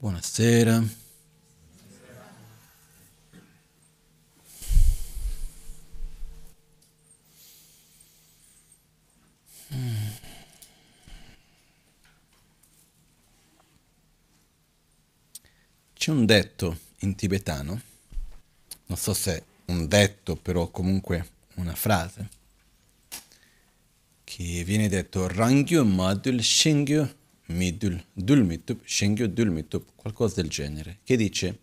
Buonasera. C'è un detto in tibetano, non so se è un detto, però comunque una frase, che viene detto Rangyo Madul Shingyo midul, dul mitub, shengyo qualcosa del genere, che dice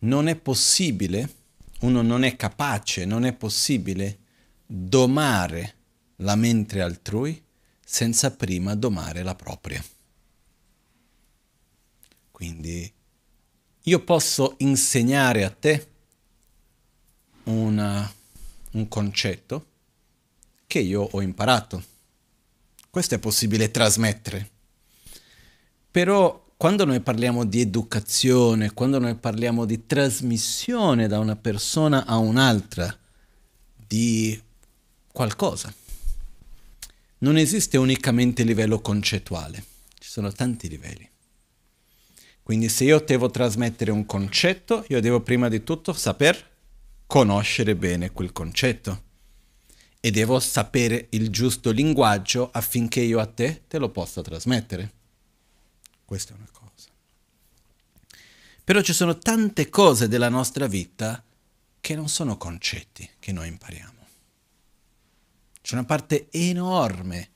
non è possibile, uno non è capace, non è possibile domare la mente altrui senza prima domare la propria. Quindi io posso insegnare a te una, un concetto che io ho imparato questo è possibile trasmettere. Però quando noi parliamo di educazione, quando noi parliamo di trasmissione da una persona a un'altra di qualcosa, non esiste unicamente il livello concettuale, ci sono tanti livelli. Quindi se io devo trasmettere un concetto, io devo prima di tutto saper conoscere bene quel concetto e devo sapere il giusto linguaggio affinché io a te te lo possa trasmettere. Questa è una cosa. Però ci sono tante cose della nostra vita che non sono concetti che noi impariamo. C'è una parte enorme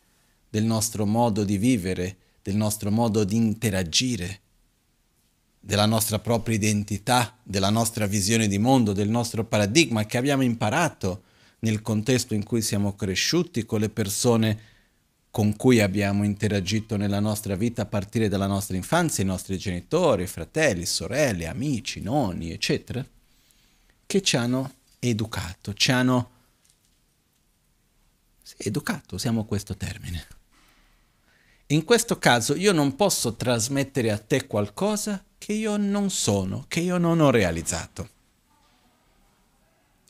del nostro modo di vivere, del nostro modo di interagire, della nostra propria identità, della nostra visione di mondo, del nostro paradigma che abbiamo imparato nel contesto in cui siamo cresciuti, con le persone con cui abbiamo interagito nella nostra vita a partire dalla nostra infanzia, i nostri genitori, fratelli, sorelle, amici, nonni, eccetera, che ci hanno educato, ci hanno sì, educato, usiamo questo termine. In questo caso io non posso trasmettere a te qualcosa che io non sono, che io non ho realizzato.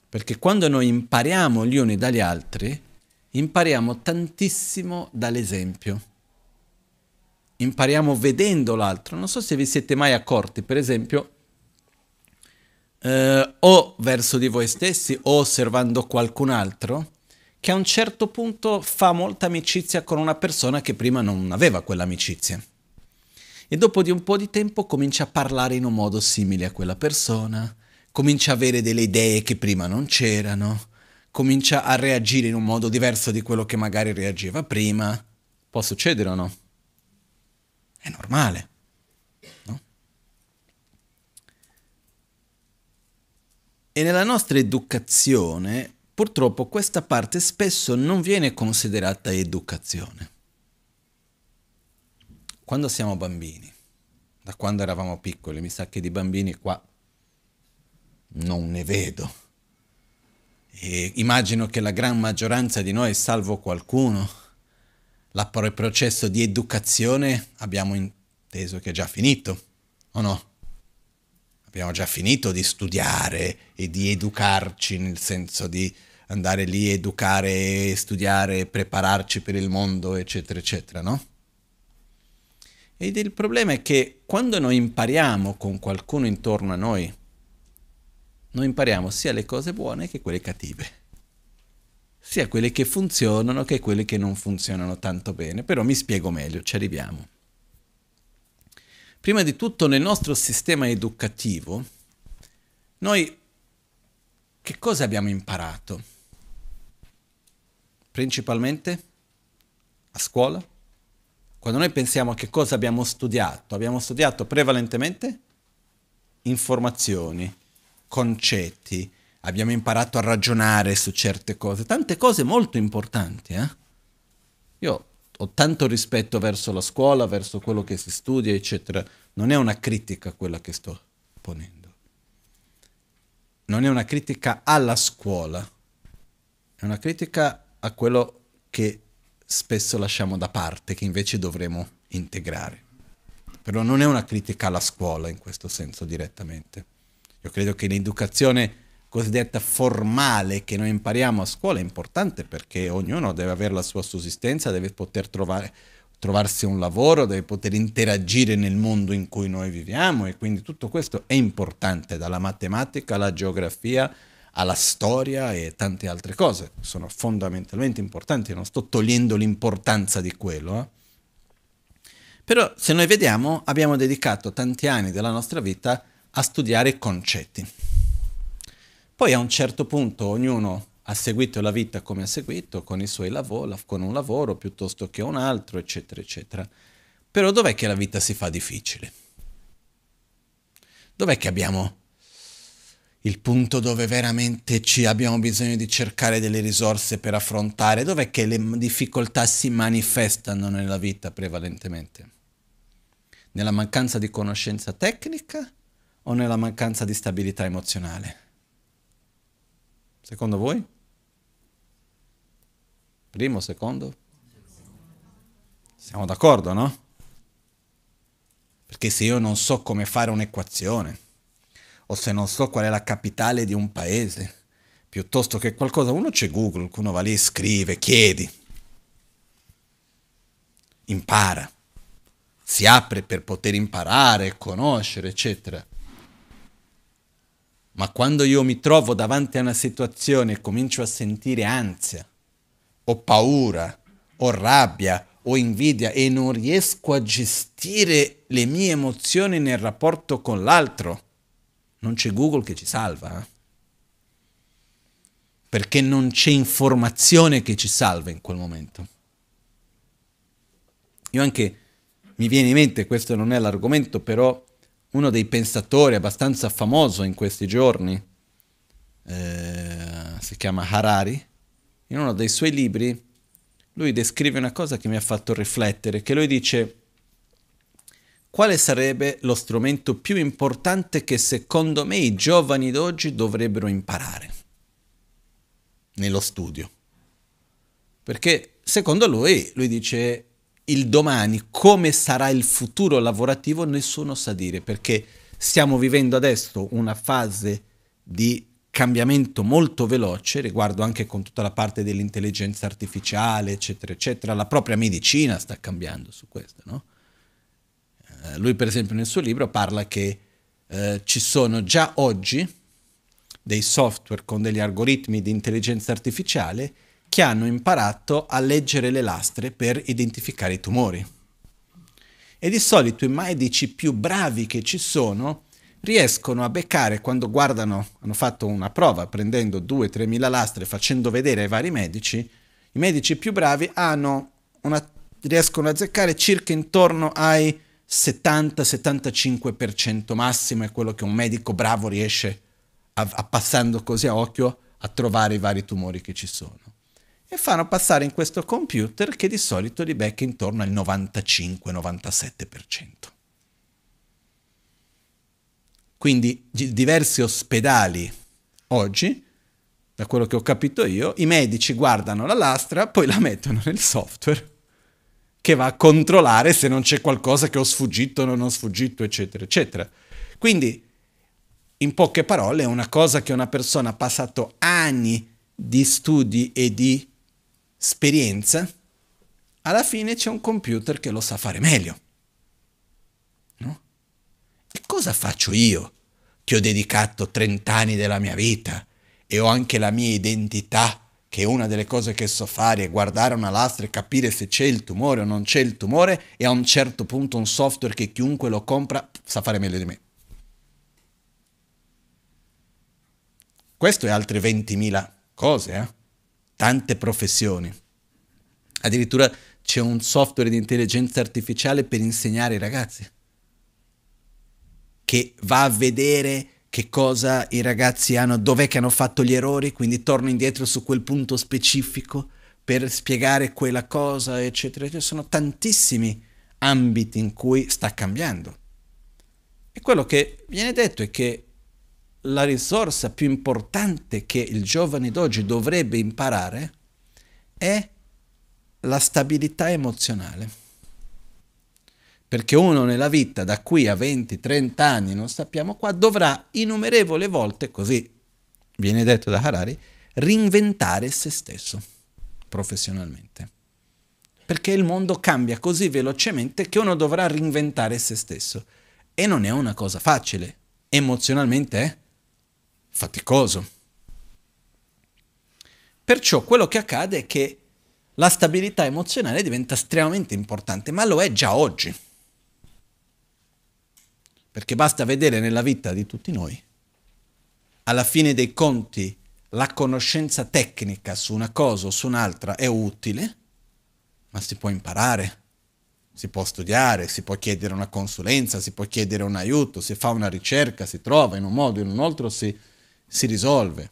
Perché quando noi impariamo gli uni dagli altri, impariamo tantissimo dall'esempio. Impariamo vedendo l'altro. Non so se vi siete mai accorti, per esempio, eh, o verso di voi stessi o osservando qualcun altro, che a un certo punto fa molta amicizia con una persona che prima non aveva quell'amicizia. E dopo di un po' di tempo comincia a parlare in un modo simile a quella persona, comincia a avere delle idee che prima non c'erano, comincia a reagire in un modo diverso di quello che magari reagiva prima. Può succedere o no? È normale. No? E nella nostra educazione, purtroppo, questa parte spesso non viene considerata educazione. Quando siamo bambini, da quando eravamo piccoli, mi sa che di bambini qua non ne vedo. E immagino che la gran maggioranza di noi, salvo qualcuno, il processo di educazione abbiamo inteso che è già finito, o no? Abbiamo già finito di studiare e di educarci, nel senso di andare lì, educare, studiare, prepararci per il mondo, eccetera, eccetera, no? Ed il problema è che quando noi impariamo con qualcuno intorno a noi, noi impariamo sia le cose buone che quelle cattive, sia quelle che funzionano che quelle che non funzionano tanto bene, però mi spiego meglio, ci arriviamo. Prima di tutto nel nostro sistema educativo, noi che cosa abbiamo imparato? Principalmente a scuola? Quando noi pensiamo a che cosa abbiamo studiato, abbiamo studiato prevalentemente informazioni, concetti, abbiamo imparato a ragionare su certe cose, tante cose molto importanti. Eh? Io ho tanto rispetto verso la scuola, verso quello che si studia, eccetera. Non è una critica quella che sto ponendo. Non è una critica alla scuola, è una critica a quello che spesso lasciamo da parte, che invece dovremmo integrare. Però non è una critica alla scuola in questo senso direttamente. Io credo che l'educazione cosiddetta formale che noi impariamo a scuola è importante perché ognuno deve avere la sua sussistenza, deve poter trovare, trovarsi un lavoro, deve poter interagire nel mondo in cui noi viviamo e quindi tutto questo è importante, dalla matematica alla geografia alla storia e tante altre cose, sono fondamentalmente importanti, non sto togliendo l'importanza di quello. Eh. Però se noi vediamo abbiamo dedicato tanti anni della nostra vita a a studiare concetti. Poi a un certo punto ognuno ha seguito la vita come ha seguito, con, i suoi lavori, con un lavoro piuttosto che un altro, eccetera, eccetera. Però dov'è che la vita si fa difficile? Dov'è che abbiamo il punto dove veramente ci abbiamo bisogno di cercare delle risorse per affrontare? Dov'è che le difficoltà si manifestano nella vita prevalentemente? Nella mancanza di conoscenza tecnica? o nella mancanza di stabilità emozionale? Secondo voi? Primo, secondo? Siamo d'accordo, no? Perché se io non so come fare un'equazione, o se non so qual è la capitale di un paese, piuttosto che qualcosa, uno c'è Google, uno va lì, scrive, chiedi, impara, si apre per poter imparare, conoscere, eccetera. Ma quando io mi trovo davanti a una situazione e comincio a sentire ansia, o paura, o rabbia, o invidia e non riesco a gestire le mie emozioni nel rapporto con l'altro, non c'è Google che ci salva. Eh? Perché non c'è informazione che ci salva in quel momento. Io anche mi viene in mente, questo non è l'argomento, però uno dei pensatori abbastanza famoso in questi giorni, eh, si chiama Harari, in uno dei suoi libri lui descrive una cosa che mi ha fatto riflettere, che lui dice quale sarebbe lo strumento più importante che secondo me i giovani d'oggi dovrebbero imparare nello studio. Perché secondo lui, lui dice, il domani, come sarà il futuro lavorativo, nessuno sa dire, perché stiamo vivendo adesso una fase di cambiamento molto veloce riguardo anche con tutta la parte dell'intelligenza artificiale, eccetera, eccetera. La propria medicina sta cambiando su questo, no? Eh, lui, per esempio, nel suo libro parla che eh, ci sono già oggi dei software con degli algoritmi di intelligenza artificiale che hanno imparato a leggere le lastre per identificare i tumori. E di solito i medici più bravi che ci sono riescono a beccare quando guardano, hanno fatto una prova prendendo 2-3 mila lastre facendo vedere ai vari medici, i medici più bravi una, riescono a azzeccare circa intorno ai 70-75% massimo è quello che un medico bravo riesce a, a passando così a occhio a trovare i vari tumori che ci sono e fanno passare in questo computer che di solito li becca intorno al 95-97%. Quindi diversi ospedali oggi, da quello che ho capito io, i medici guardano la lastra, poi la mettono nel software che va a controllare se non c'è qualcosa che ho sfuggito o non ho sfuggito, eccetera, eccetera. Quindi, in poche parole, è una cosa che una persona ha passato anni di studi e di esperienza, alla fine c'è un computer che lo sa fare meglio. No? E cosa faccio io che ho dedicato 30 anni della mia vita e ho anche la mia identità, che una delle cose che so fare è guardare una lastra e capire se c'è il tumore o non c'è il tumore e a un certo punto un software che chiunque lo compra sa fare meglio di me. Questo e altre 20.000 cose, eh? tante professioni. Addirittura c'è un software di intelligenza artificiale per insegnare ai ragazzi, che va a vedere che cosa i ragazzi hanno, dov'è che hanno fatto gli errori, quindi torna indietro su quel punto specifico per spiegare quella cosa, eccetera. Ci sono tantissimi ambiti in cui sta cambiando. E quello che viene detto è che la risorsa più importante che il giovane d'oggi dovrebbe imparare è la stabilità emozionale. Perché uno nella vita da qui a 20-30 anni, non sappiamo qua, dovrà innumerevoli volte, così viene detto da Harari, reinventare se stesso professionalmente. Perché il mondo cambia così velocemente che uno dovrà reinventare se stesso. E non è una cosa facile, emozionalmente è eh? faticoso. Perciò quello che accade è che la stabilità emozionale diventa estremamente importante, ma lo è già oggi. Perché basta vedere nella vita di tutti noi, alla fine dei conti, la conoscenza tecnica su una cosa o su un'altra è utile, ma si può imparare, si può studiare, si può chiedere una consulenza, si può chiedere un aiuto, si fa una ricerca, si trova in un modo, o in un altro, si si risolve.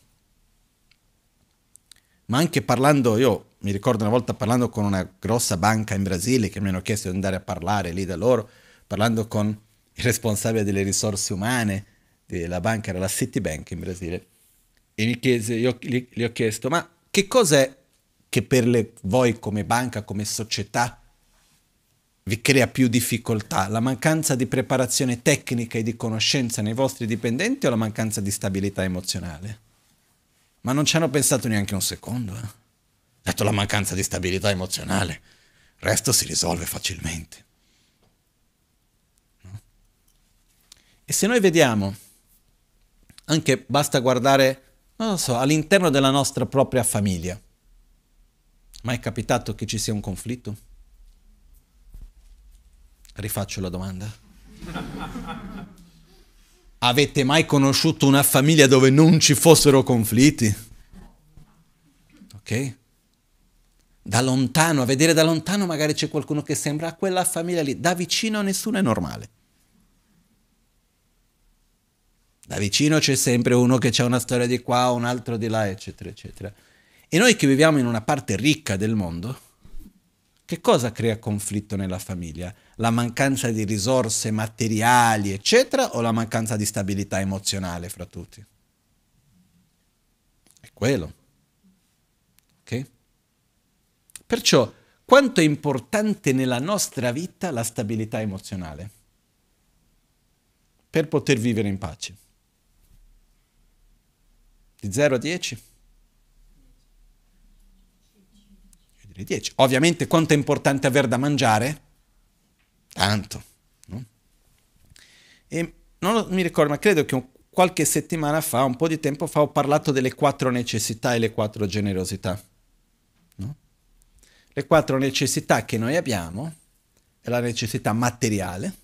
Ma anche parlando, io mi ricordo una volta parlando con una grossa banca in Brasile che mi hanno chiesto di andare a parlare lì da loro, parlando con il responsabile delle risorse umane della banca, era la Citibank in Brasile, e mi chiese, io gli, ho chiesto, ma che cos'è che per le, voi come banca, come società, vi crea più difficoltà? La mancanza di preparazione tecnica e di conoscenza nei vostri dipendenti o la mancanza di stabilità emozionale? Ma non ci hanno pensato neanche un secondo. Eh? Detto la mancanza di stabilità emozionale, il resto si risolve facilmente. No? E se noi vediamo, anche basta guardare, non lo so, all'interno della nostra propria famiglia, mai capitato che ci sia un conflitto? Rifaccio la domanda. Avete mai conosciuto una famiglia dove non ci fossero conflitti? Ok? Da lontano, a vedere da lontano magari c'è qualcuno che sembra quella famiglia lì, da vicino nessuno è normale. Da vicino c'è sempre uno che ha una storia di qua, un altro di là, eccetera, eccetera. E noi che viviamo in una parte ricca del mondo, che cosa crea conflitto nella famiglia? La mancanza di risorse materiali, eccetera, o la mancanza di stabilità emozionale fra tutti? È quello. Ok? Perciò, quanto è importante nella nostra vita la stabilità emozionale per poter vivere in pace? Di 0 a 10? 2010. Ovviamente quanto è importante aver da mangiare? Tanto. No? E non mi ricordo, ma credo che qualche settimana fa, un po' di tempo fa, ho parlato delle quattro necessità e le quattro generosità. No? Le quattro necessità che noi abbiamo è la necessità materiale,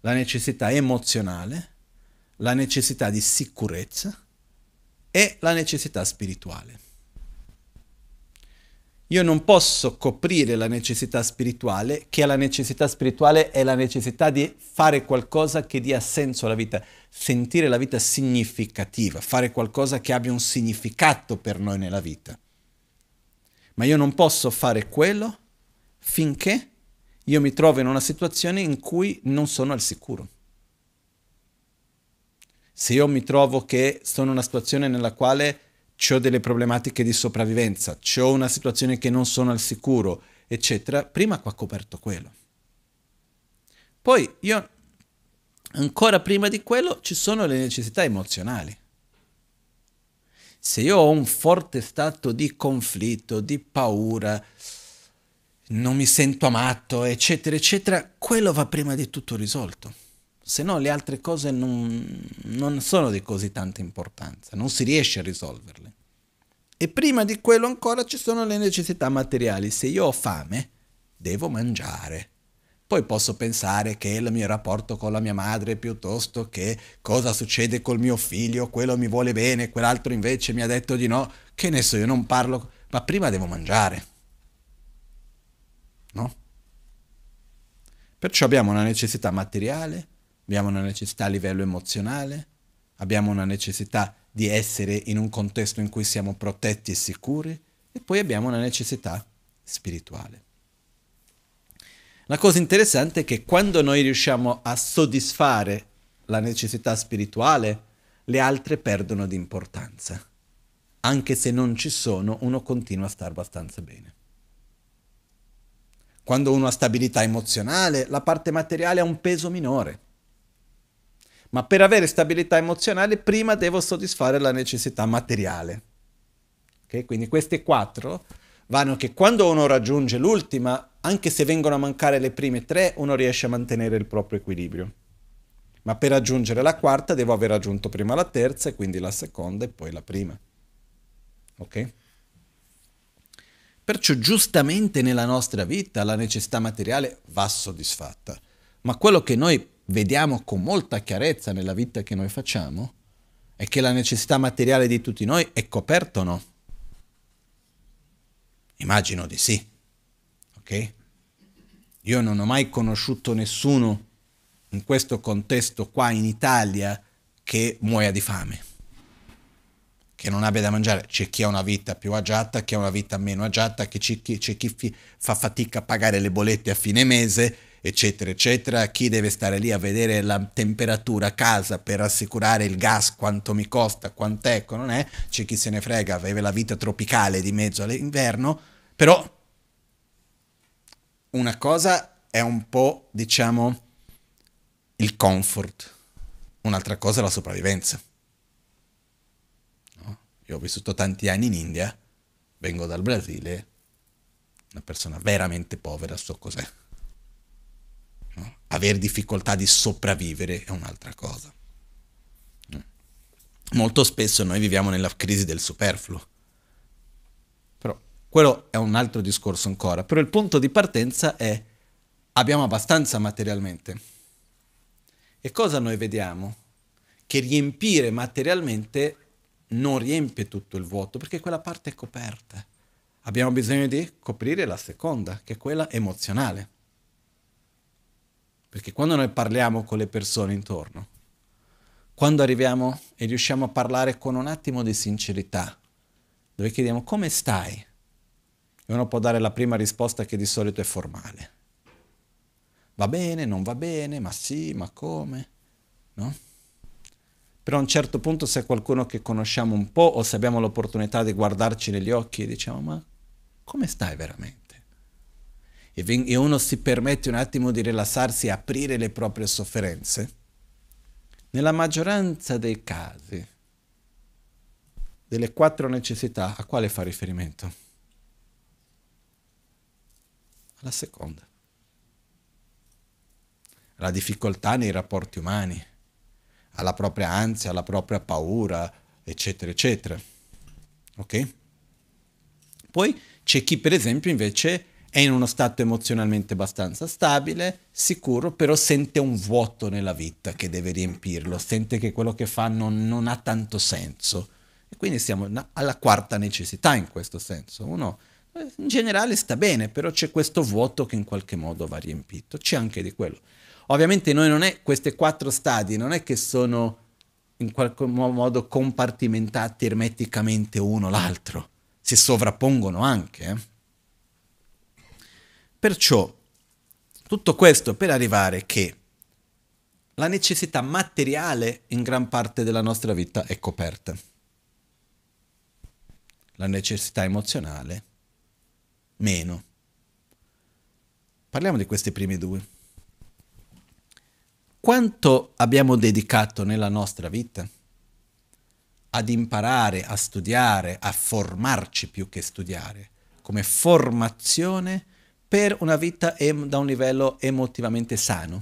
la necessità emozionale, la necessità di sicurezza e la necessità spirituale. Io non posso coprire la necessità spirituale, che la necessità spirituale è la necessità di fare qualcosa che dia senso alla vita, sentire la vita significativa, fare qualcosa che abbia un significato per noi nella vita. Ma io non posso fare quello finché io mi trovo in una situazione in cui non sono al sicuro. Se io mi trovo che sono in una situazione nella quale ho delle problematiche di sopravvivenza, ho una situazione che non sono al sicuro, eccetera, prima qua coperto quello. Poi io, ancora prima di quello, ci sono le necessità emozionali. Se io ho un forte stato di conflitto, di paura, non mi sento amato, eccetera, eccetera, quello va prima di tutto risolto se no le altre cose non, non sono di così tanta importanza, non si riesce a risolverle. E prima di quello ancora ci sono le necessità materiali. Se io ho fame, devo mangiare. Poi posso pensare che il mio rapporto con la mia madre piuttosto che cosa succede col mio figlio, quello mi vuole bene, quell'altro invece mi ha detto di no, che ne so, io non parlo, ma prima devo mangiare. No? Perciò abbiamo una necessità materiale, abbiamo una necessità a livello emozionale, abbiamo una necessità di essere in un contesto in cui siamo protetti e sicuri e poi abbiamo una necessità spirituale. La cosa interessante è che quando noi riusciamo a soddisfare la necessità spirituale, le altre perdono di importanza. Anche se non ci sono, uno continua a stare abbastanza bene. Quando uno ha stabilità emozionale, la parte materiale ha un peso minore ma per avere stabilità emozionale prima devo soddisfare la necessità materiale. Okay? Quindi queste quattro vanno che quando uno raggiunge l'ultima, anche se vengono a mancare le prime tre, uno riesce a mantenere il proprio equilibrio. Ma per raggiungere la quarta devo aver raggiunto prima la terza e quindi la seconda e poi la prima. Ok? Perciò giustamente nella nostra vita la necessità materiale va soddisfatta, ma quello che noi vediamo con molta chiarezza nella vita che noi facciamo è che la necessità materiale di tutti noi è coperta o no? Immagino di sì, ok? Io non ho mai conosciuto nessuno in questo contesto qua in Italia che muoia di fame, che non abbia da mangiare. C'è chi ha una vita più agiata, chi ha una vita meno agiata, c'è chi, c'è chi fa fatica a pagare le bollette a fine mese, eccetera, eccetera, chi deve stare lì a vedere la temperatura a casa per assicurare il gas, quanto mi costa, quant'è, non è, c'è chi se ne frega, vive la vita tropicale di mezzo all'inverno, però una cosa è un po', diciamo, il comfort, un'altra cosa è la sopravvivenza. No? Io ho vissuto tanti anni in India, vengo dal Brasile, una persona veramente povera, so cos'è. No? Aver difficoltà di sopravvivere è un'altra cosa. No? Mm. Molto spesso noi viviamo nella crisi del superfluo. Però quello è un altro discorso ancora. Però il punto di partenza è abbiamo abbastanza materialmente. E cosa noi vediamo? Che riempire materialmente non riempie tutto il vuoto, perché quella parte è coperta. Abbiamo bisogno di coprire la seconda, che è quella emozionale. Perché quando noi parliamo con le persone intorno, quando arriviamo e riusciamo a parlare con un attimo di sincerità, dove chiediamo come stai, e uno può dare la prima risposta che di solito è formale. Va bene, non va bene, ma sì, ma come? No? Però a un certo punto se è qualcuno che conosciamo un po' o se abbiamo l'opportunità di guardarci negli occhi e diciamo ma come stai veramente? e, ven- e uno si permette un attimo di rilassarsi e aprire le proprie sofferenze, nella maggioranza dei casi, delle quattro necessità, a quale fa riferimento? Alla seconda. Alla difficoltà nei rapporti umani, alla propria ansia, alla propria paura, eccetera, eccetera. Ok? Poi c'è chi, per esempio, invece è in uno stato emozionalmente abbastanza stabile, sicuro, però sente un vuoto nella vita che deve riempirlo, sente che quello che fa non, non ha tanto senso. E quindi siamo alla quarta necessità in questo senso. Uno eh, in generale sta bene, però c'è questo vuoto che in qualche modo va riempito. C'è anche di quello. Ovviamente noi non è, questi quattro stadi non è che sono in qualche modo compartimentati ermeticamente uno l'altro, si sovrappongono anche. Eh? Perciò, tutto questo per arrivare che la necessità materiale in gran parte della nostra vita è coperta. La necessità emozionale meno. Parliamo di questi primi due. Quanto abbiamo dedicato nella nostra vita ad imparare, a studiare, a formarci più che studiare, come formazione per una vita em- da un livello emotivamente sano.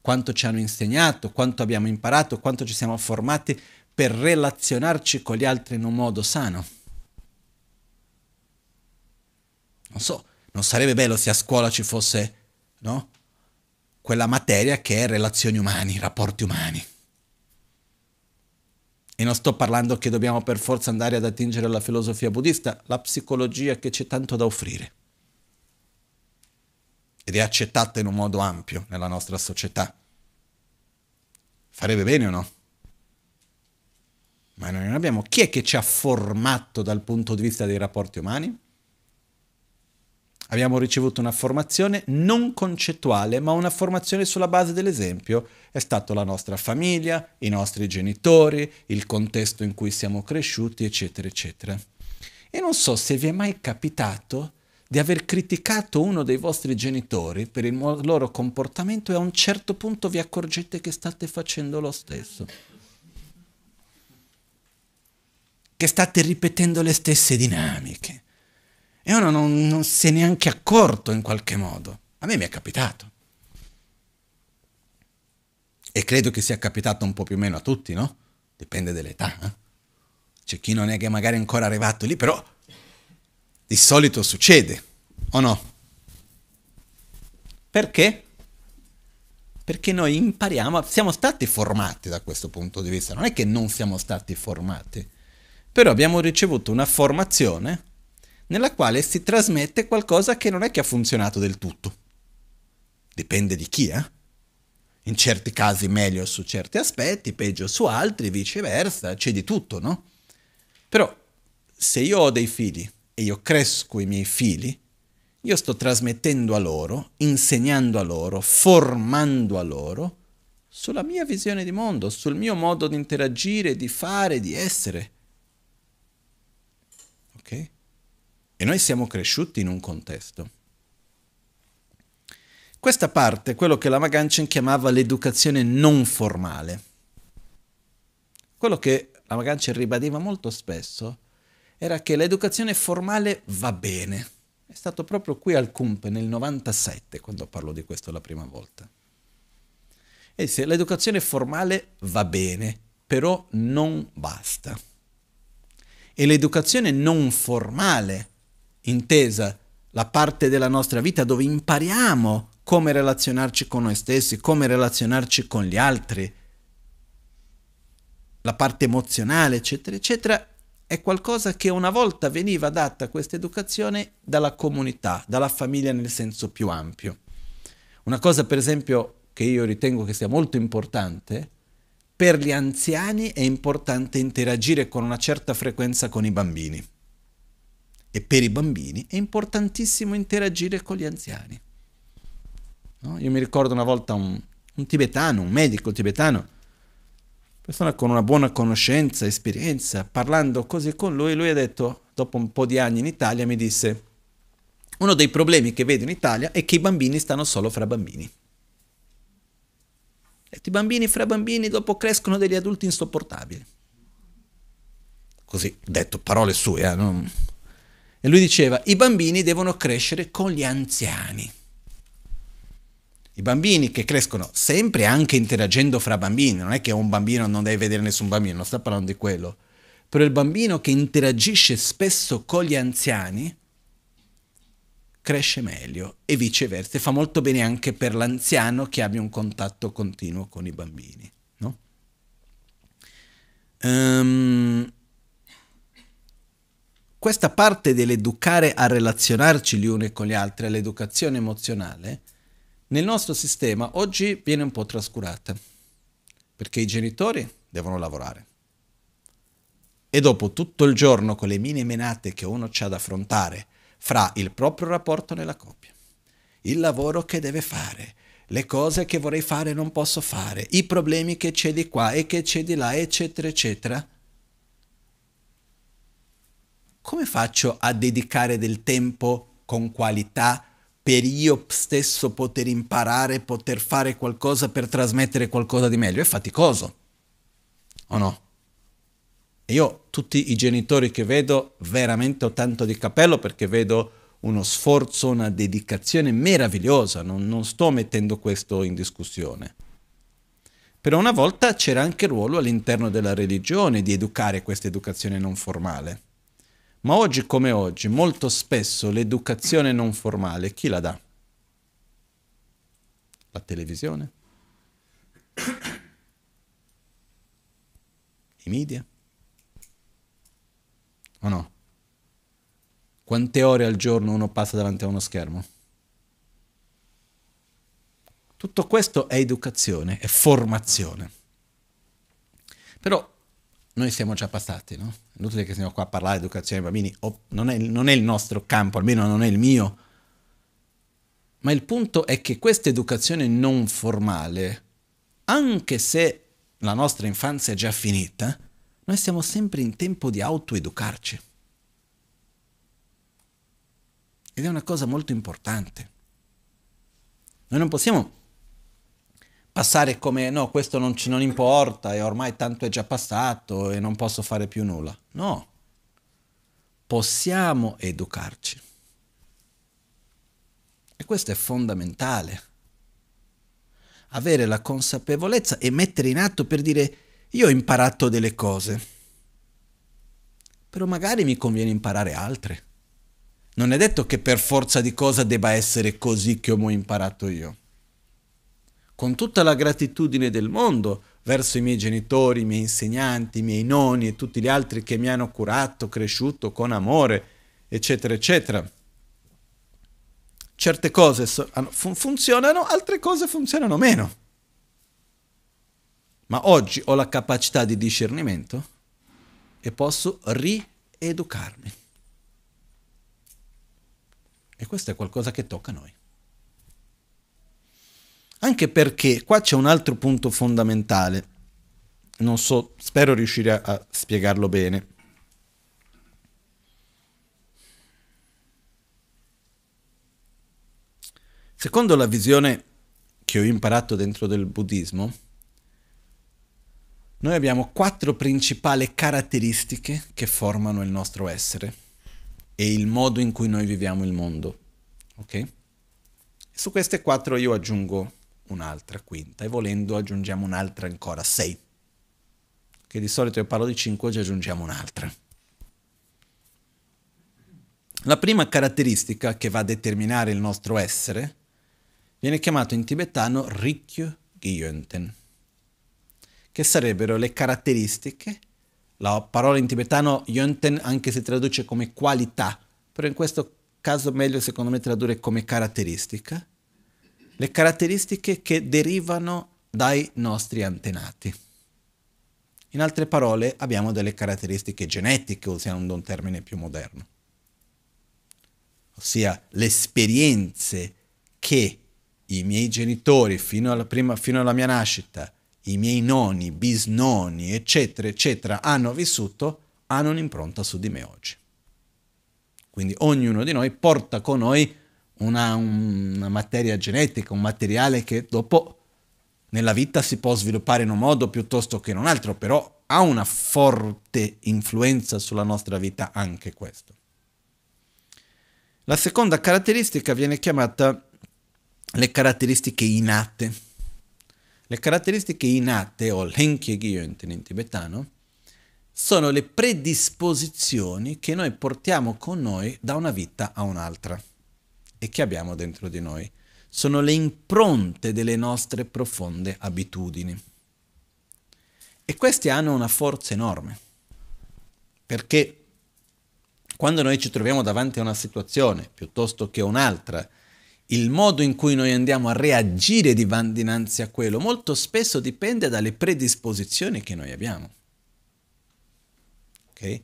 Quanto ci hanno insegnato, quanto abbiamo imparato, quanto ci siamo formati per relazionarci con gli altri in un modo sano. Non so, non sarebbe bello se a scuola ci fosse, no? Quella materia che è relazioni umani, rapporti umani. E non sto parlando che dobbiamo per forza andare ad attingere alla filosofia buddista, la psicologia che c'è tanto da offrire. Ed è accettata in un modo ampio nella nostra società. Farebbe bene o no? Ma noi non abbiamo. Chi è che ci ha formato dal punto di vista dei rapporti umani? Abbiamo ricevuto una formazione non concettuale, ma una formazione sulla base dell'esempio. È stata la nostra famiglia, i nostri genitori, il contesto in cui siamo cresciuti, eccetera, eccetera. E non so se vi è mai capitato di aver criticato uno dei vostri genitori per il loro comportamento e a un certo punto vi accorgete che state facendo lo stesso. Che state ripetendo le stesse dinamiche e uno non, non si è neanche accorto in qualche modo. A me mi è capitato. E credo che sia capitato un po' più o meno a tutti, no? Dipende dall'età. Eh? C'è chi non è che magari è ancora arrivato lì, però di solito succede, o no? Perché? Perché noi impariamo, siamo stati formati da questo punto di vista, non è che non siamo stati formati, però abbiamo ricevuto una formazione nella quale si trasmette qualcosa che non è che ha funzionato del tutto. Dipende di chi, eh? In certi casi meglio su certi aspetti, peggio su altri, viceversa, c'è di tutto, no? Però se io ho dei figli e io cresco i miei figli, io sto trasmettendo a loro, insegnando a loro, formando a loro sulla mia visione di mondo, sul mio modo di interagire, di fare, di essere. Ok? noi siamo cresciuti in un contesto. Questa parte è quello che la Maganchen chiamava l'educazione non formale. Quello che la Maganchen ribadiva molto spesso era che l'educazione formale va bene. È stato proprio qui al CUMP nel 97 quando parlo di questo la prima volta. E disse, l'educazione formale va bene, però non basta. E l'educazione non formale intesa la parte della nostra vita dove impariamo come relazionarci con noi stessi, come relazionarci con gli altri, la parte emozionale, eccetera, eccetera, è qualcosa che una volta veniva data questa educazione dalla comunità, dalla famiglia nel senso più ampio. Una cosa, per esempio, che io ritengo che sia molto importante, per gli anziani è importante interagire con una certa frequenza con i bambini e per i bambini è importantissimo interagire con gli anziani. No? Io mi ricordo una volta un, un tibetano, un medico tibetano, persona con una buona conoscenza, esperienza, parlando così con lui, lui ha detto, dopo un po' di anni in Italia, mi disse, uno dei problemi che vedo in Italia è che i bambini stanno solo fra bambini. E i bambini fra bambini dopo crescono degli adulti insopportabili. Così, detto parole sue, eh, non, e lui diceva, i bambini devono crescere con gli anziani. I bambini che crescono sempre anche interagendo fra bambini, non è che un bambino non deve vedere nessun bambino, non sta parlando di quello, però il bambino che interagisce spesso con gli anziani cresce meglio e viceversa, e fa molto bene anche per l'anziano che abbia un contatto continuo con i bambini. No? Um, questa parte dell'educare a relazionarci gli uni con gli altri, all'educazione emozionale, nel nostro sistema oggi viene un po' trascurata, perché i genitori devono lavorare. E dopo tutto il giorno con le mini menate che uno ha da affrontare fra il proprio rapporto nella coppia, il lavoro che deve fare, le cose che vorrei fare e non posso fare, i problemi che c'è di qua e che c'è di là, eccetera, eccetera, come faccio a dedicare del tempo con qualità per io stesso poter imparare, poter fare qualcosa per trasmettere qualcosa di meglio? È faticoso, o no? io tutti i genitori che vedo veramente ho tanto di capello perché vedo uno sforzo, una dedicazione meravigliosa, non, non sto mettendo questo in discussione. Però una volta c'era anche il ruolo all'interno della religione di educare questa educazione non formale. Ma oggi come oggi, molto spesso l'educazione non formale chi la dà? La televisione? I media? O no? Quante ore al giorno uno passa davanti a uno schermo? Tutto questo è educazione, è formazione. Però noi siamo già passati, no? È inutile che siamo qua a parlare di educazione ai bambini, non è, non è il nostro campo, almeno non è il mio. Ma il punto è che questa educazione non formale, anche se la nostra infanzia è già finita, noi siamo sempre in tempo di autoeducarci. Ed è una cosa molto importante. Noi non possiamo passare come no, questo non, ci, non importa e ormai tanto è già passato e non posso fare più nulla. No, possiamo educarci. E questo è fondamentale. Avere la consapevolezza e mettere in atto per dire io ho imparato delle cose, però magari mi conviene imparare altre. Non è detto che per forza di cosa debba essere così che ho imparato io con tutta la gratitudine del mondo verso i miei genitori, i miei insegnanti, i miei nonni e tutti gli altri che mi hanno curato, cresciuto con amore, eccetera, eccetera. Certe cose fun- funzionano, altre cose funzionano meno. Ma oggi ho la capacità di discernimento e posso rieducarmi. E questo è qualcosa che tocca a noi. Anche perché qua c'è un altro punto fondamentale. Non so, spero riuscire a, a spiegarlo bene. Secondo la visione che ho imparato dentro del buddismo, noi abbiamo quattro principali caratteristiche che formano il nostro essere e il modo in cui noi viviamo il mondo. Ok? Su queste quattro io aggiungo un'altra quinta e volendo aggiungiamo un'altra ancora, 6. Che di solito io parlo di 5, oggi aggiungiamo un'altra. La prima caratteristica che va a determinare il nostro essere viene chiamata in tibetano Rikyu Gyönten, che sarebbero le caratteristiche, la parola in tibetano Yönten anche si traduce come qualità, però in questo caso meglio secondo me tradurre come caratteristica, le caratteristiche che derivano dai nostri antenati. In altre parole, abbiamo delle caratteristiche genetiche, usando un termine più moderno, ossia le esperienze che i miei genitori fino alla, prima, fino alla mia nascita, i miei noni, bisnoni, eccetera, eccetera, hanno vissuto, hanno un'impronta su di me oggi. Quindi ognuno di noi porta con noi una, una materia genetica, un materiale che dopo nella vita si può sviluppare in un modo piuttosto che in un altro, però ha una forte influenza sulla nostra vita anche questo. La seconda caratteristica viene chiamata le caratteristiche innate. Le caratteristiche innate, o l'enkiegyon in tibetano, sono le predisposizioni che noi portiamo con noi da una vita a un'altra e che abbiamo dentro di noi. Sono le impronte delle nostre profonde abitudini. E queste hanno una forza enorme, perché quando noi ci troviamo davanti a una situazione piuttosto che un'altra, il modo in cui noi andiamo a reagire dinanzi a quello molto spesso dipende dalle predisposizioni che noi abbiamo. Okay?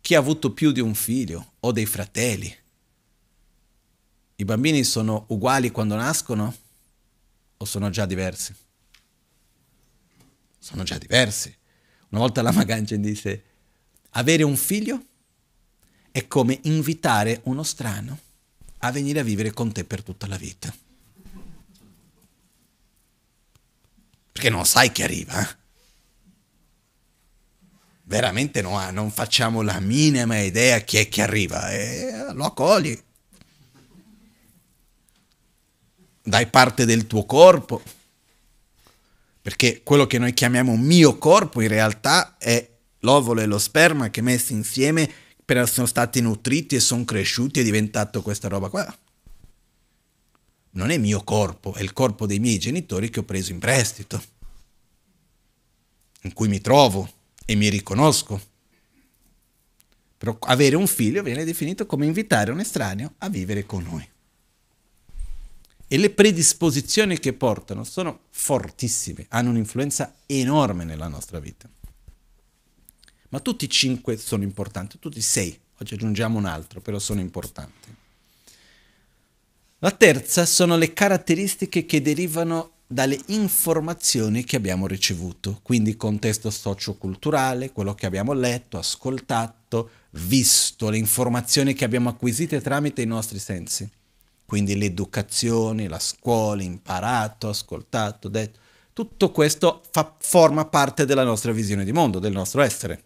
Chi ha avuto più di un figlio o dei fratelli i bambini sono uguali quando nascono o sono già diversi? Sono già diversi. Una volta la Maganchen disse, avere un figlio è come invitare uno strano a venire a vivere con te per tutta la vita. Perché non sai chi arriva. Eh? Veramente no, eh? non facciamo la minima idea chi è che arriva. Eh, lo accogli. dai parte del tuo corpo, perché quello che noi chiamiamo mio corpo in realtà è l'ovulo e lo sperma che messi insieme sono stati nutriti e sono cresciuti e è diventato questa roba qua. Non è mio corpo, è il corpo dei miei genitori che ho preso in prestito, in cui mi trovo e mi riconosco. Però avere un figlio viene definito come invitare un estraneo a vivere con noi e le predisposizioni che portano sono fortissime, hanno un'influenza enorme nella nostra vita. Ma tutti i cinque sono importanti, tutti i sei, oggi aggiungiamo un altro, però sono importanti. La terza sono le caratteristiche che derivano dalle informazioni che abbiamo ricevuto, quindi contesto socioculturale, quello che abbiamo letto, ascoltato, visto, le informazioni che abbiamo acquisite tramite i nostri sensi. Quindi l'educazione, la scuola, imparato, ascoltato, detto, tutto questo fa, forma parte della nostra visione di mondo, del nostro essere.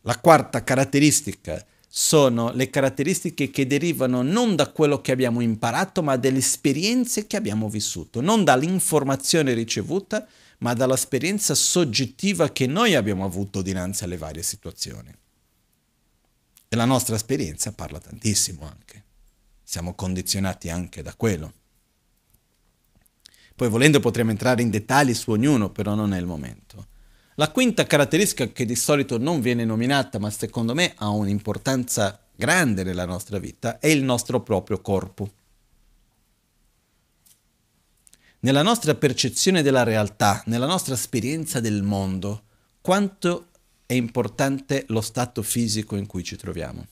La quarta caratteristica sono le caratteristiche che derivano non da quello che abbiamo imparato, ma dalle esperienze che abbiamo vissuto, non dall'informazione ricevuta, ma dall'esperienza soggettiva che noi abbiamo avuto dinanzi alle varie situazioni. E la nostra esperienza parla tantissimo anche siamo condizionati anche da quello. Poi volendo potremmo entrare in dettagli su ognuno, però non è il momento. La quinta caratteristica che di solito non viene nominata, ma secondo me ha un'importanza grande nella nostra vita, è il nostro proprio corpo. Nella nostra percezione della realtà, nella nostra esperienza del mondo, quanto è importante lo stato fisico in cui ci troviamo.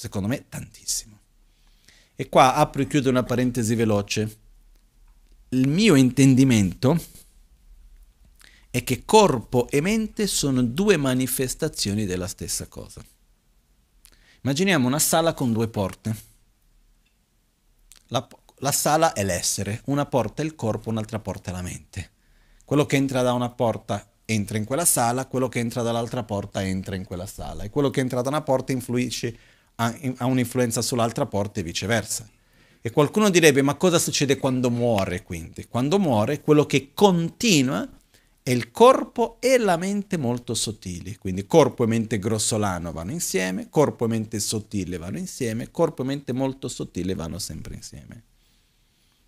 Secondo me tantissimo. E qua apro e chiudo una parentesi veloce. Il mio intendimento è che corpo e mente sono due manifestazioni della stessa cosa. Immaginiamo una sala con due porte. La, la sala è l'essere, una porta è il corpo, un'altra porta è la mente. Quello che entra da una porta entra in quella sala, quello che entra dall'altra porta entra in quella sala e quello che entra da una porta influisce ha, un'influenza sull'altra porta e viceversa. E qualcuno direbbe, ma cosa succede quando muore quindi? Quando muore, quello che continua è il corpo e la mente molto sottili. Quindi corpo e mente grossolano vanno insieme, corpo e mente sottile vanno insieme, corpo e mente molto sottile vanno sempre insieme.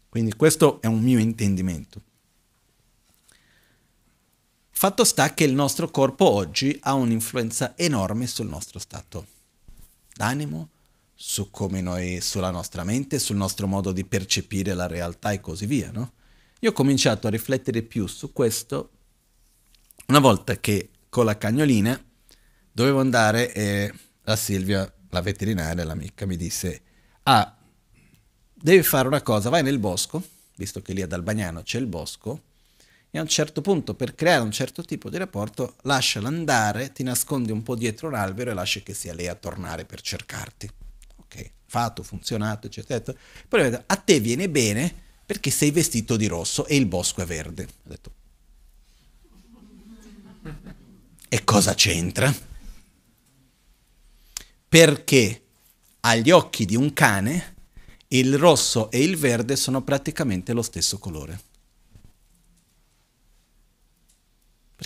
Quindi questo è un mio intendimento. Fatto sta che il nostro corpo oggi ha un'influenza enorme sul nostro stato d'animo, su come noi, sulla nostra mente, sul nostro modo di percepire la realtà e così via, no? Io ho cominciato a riflettere più su questo una volta che con la cagnolina dovevo andare e la Silvia, la veterinaria, l'amica, mi disse, ah, devi fare una cosa, vai nel bosco, visto che lì ad Albagnano c'è il bosco, e a un certo punto per creare un certo tipo di rapporto lascialo andare, ti nascondi un po' dietro l'albero e lascia che sia lei a tornare per cercarti. Ok, fatto, funzionato, eccetera. eccetera. Poi a te viene bene perché sei vestito di rosso e il bosco è verde. Ho detto, e cosa c'entra? Perché agli occhi di un cane il rosso e il verde sono praticamente lo stesso colore.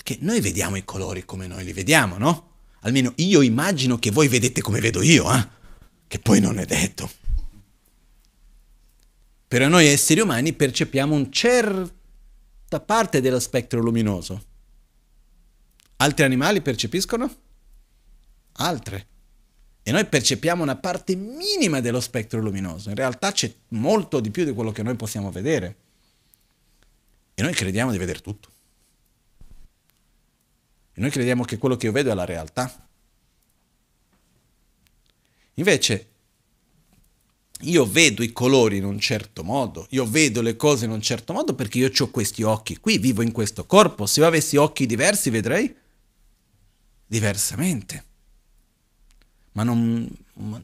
Perché noi vediamo i colori come noi li vediamo, no? Almeno io immagino che voi vedete come vedo io, eh? Che poi non è detto. Però noi esseri umani percepiamo una certa parte dello spettro luminoso. Altri animali percepiscono? Altre. E noi percepiamo una parte minima dello spettro luminoso. In realtà c'è molto di più di quello che noi possiamo vedere. E noi crediamo di vedere tutto. E noi crediamo che quello che io vedo è la realtà. Invece, io vedo i colori in un certo modo, io vedo le cose in un certo modo perché io ho questi occhi qui, vivo in questo corpo. Se io avessi occhi diversi vedrei diversamente. Ma non... Ma,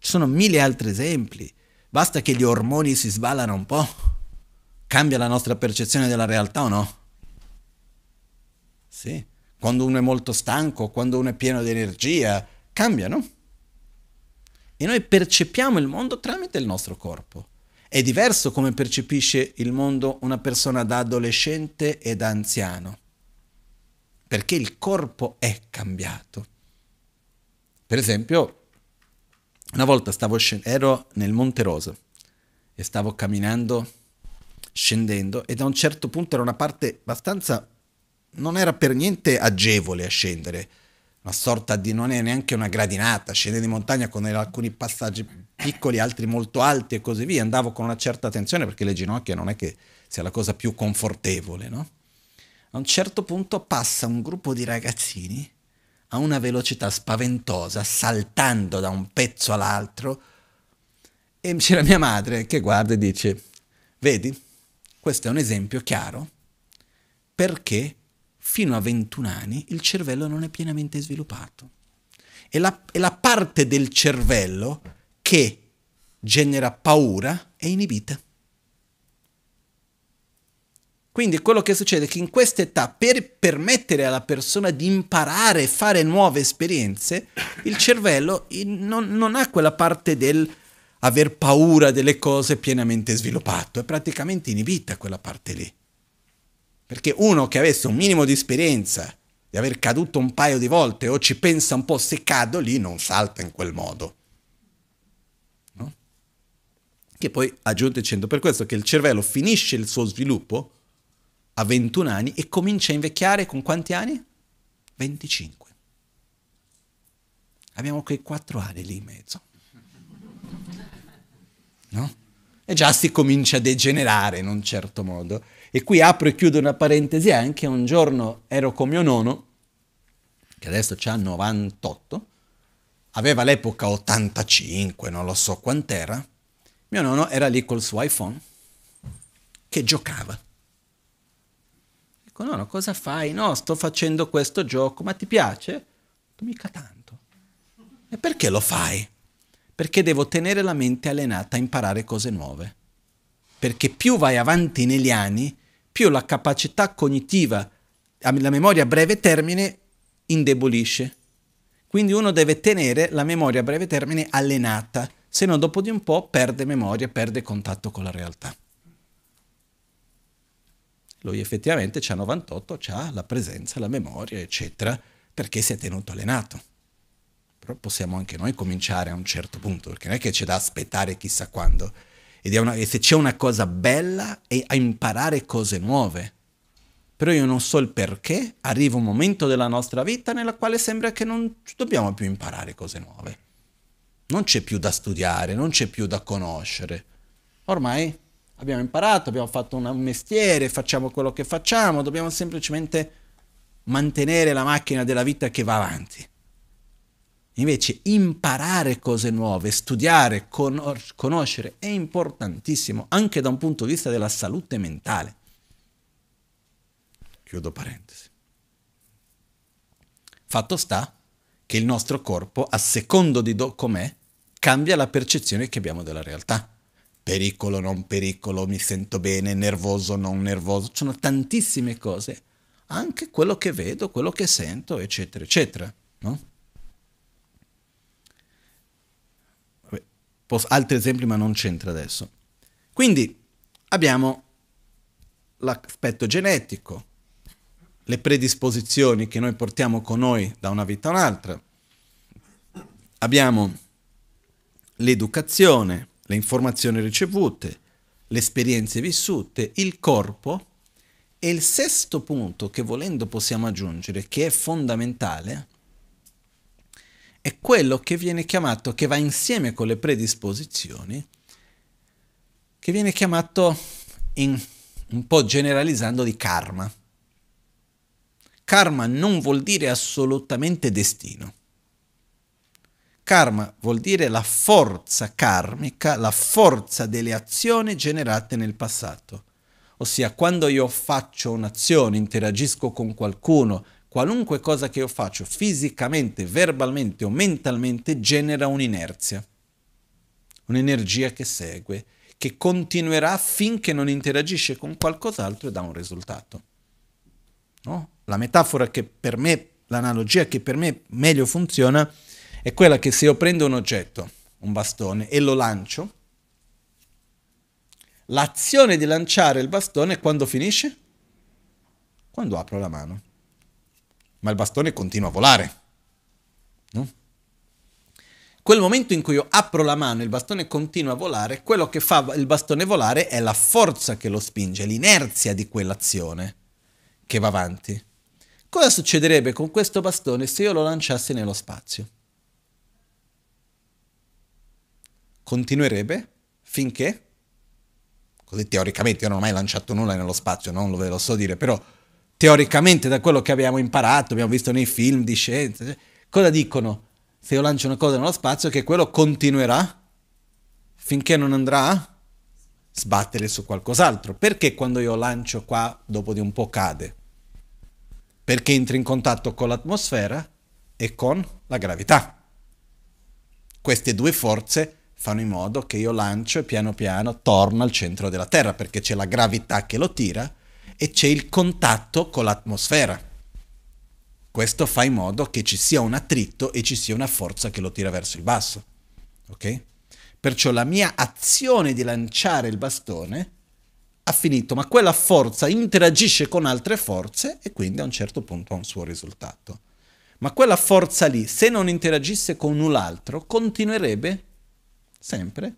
ci sono mille altri esempi. Basta che gli ormoni si sballano un po'. Cambia la nostra percezione della realtà o no? Sì quando uno è molto stanco, quando uno è pieno di energia, cambiano. E noi percepiamo il mondo tramite il nostro corpo. È diverso come percepisce il mondo una persona da adolescente e da anziano, perché il corpo è cambiato. Per esempio, una volta scend- ero nel Monte Rosa e stavo camminando, scendendo, e da un certo punto era una parte abbastanza non era per niente agevole a scendere, una sorta di, non è neanche una gradinata, scendere di montagna con alcuni passaggi piccoli, altri molto alti e così via, andavo con una certa attenzione perché le ginocchia non è che sia la cosa più confortevole, no? A un certo punto passa un gruppo di ragazzini a una velocità spaventosa, saltando da un pezzo all'altro, e c'era mia madre che guarda e dice, vedi, questo è un esempio chiaro perché fino a 21 anni il cervello non è pienamente sviluppato. E la, è la parte del cervello che genera paura è inibita. Quindi quello che succede è che in questa età, per permettere alla persona di imparare e fare nuove esperienze, il cervello non, non, ha quella parte del aver paura delle cose pienamente sviluppato, è praticamente inibita quella parte lì. Perché uno che avesse un minimo di esperienza, di aver caduto un paio di volte o ci pensa un po' se cado lì, non salta in quel modo. No? Che poi aggiunto dicendo, per questo che il cervello finisce il suo sviluppo a 21 anni e comincia a invecchiare con quanti anni? 25. Abbiamo quei 4 anni lì in mezzo. No? E già si comincia a degenerare in un certo modo. E qui apro e chiudo una parentesi anche, un giorno ero con mio nonno, che adesso ha 98, aveva all'epoca 85, non lo so quant'era, mio nonno era lì col suo iPhone che giocava. Dico, nonno, cosa fai? No, sto facendo questo gioco, ma ti piace? Mica tanto. E perché lo fai? Perché devo tenere la mente allenata a imparare cose nuove. Perché più vai avanti negli anni, più la capacità cognitiva, la memoria a breve termine indebolisce. Quindi uno deve tenere la memoria a breve termine allenata, se no dopo di un po' perde memoria, perde contatto con la realtà. Lui effettivamente c'ha 98, c'ha la presenza, la memoria, eccetera, perché si è tenuto allenato. Però possiamo anche noi cominciare a un certo punto, perché non è che c'è da aspettare chissà quando una, e se c'è una cosa bella è a imparare cose nuove. Però io non so il perché, arriva un momento della nostra vita nella quale sembra che non dobbiamo più imparare cose nuove. Non c'è più da studiare, non c'è più da conoscere. Ormai abbiamo imparato, abbiamo fatto un mestiere, facciamo quello che facciamo, dobbiamo semplicemente mantenere la macchina della vita che va avanti. Invece imparare cose nuove, studiare, conos- conoscere è importantissimo anche da un punto di vista della salute mentale. Chiudo parentesi. Fatto sta che il nostro corpo, a secondo di do- com'è, cambia la percezione che abbiamo della realtà. Pericolo, non pericolo, mi sento bene, nervoso, non nervoso. Ci Sono tantissime cose, anche quello che vedo, quello che sento, eccetera, eccetera. No? Posso, altri esempi, ma non c'entra adesso. Quindi abbiamo l'aspetto genetico, le predisposizioni che noi portiamo con noi da una vita a un'altra. Abbiamo l'educazione, le informazioni ricevute, le esperienze vissute, il corpo e il sesto punto che volendo possiamo aggiungere, che è fondamentale, è quello che viene chiamato, che va insieme con le predisposizioni, che viene chiamato in, un po' generalizzando di karma. Karma non vuol dire assolutamente destino. Karma vuol dire la forza karmica, la forza delle azioni generate nel passato. Ossia, quando io faccio un'azione, interagisco con qualcuno, qualunque cosa che io faccio fisicamente, verbalmente o mentalmente genera un'inerzia, un'energia che segue, che continuerà finché non interagisce con qualcos'altro e dà un risultato. No? La metafora che per me, l'analogia che per me meglio funziona è quella che se io prendo un oggetto, un bastone, e lo lancio, l'azione di lanciare il bastone quando finisce? Quando apro la mano ma il bastone continua a volare. No? Quel momento in cui io apro la mano e il bastone continua a volare, quello che fa il bastone volare è la forza che lo spinge, l'inerzia di quell'azione che va avanti. Cosa succederebbe con questo bastone se io lo lanciassi nello spazio? Continuerebbe finché, così teoricamente, io non ho mai lanciato nulla nello spazio, non ve lo so dire, però teoricamente da quello che abbiamo imparato, abbiamo visto nei film di scienza, cioè, cosa dicono? Se io lancio una cosa nello spazio, che quello continuerà finché non andrà a sbattere su qualcos'altro. Perché quando io lancio qua, dopo di un po' cade? Perché entra in contatto con l'atmosfera e con la gravità. Queste due forze fanno in modo che io lancio e piano piano torno al centro della Terra perché c'è la gravità che lo tira e c'è il contatto con l'atmosfera. Questo fa in modo che ci sia un attrito e ci sia una forza che lo tira verso il basso. Ok? Perciò la mia azione di lanciare il bastone ha finito, ma quella forza interagisce con altre forze e quindi a un certo punto ha un suo risultato. Ma quella forza lì, se non interagisse con null'altro, continuerebbe sempre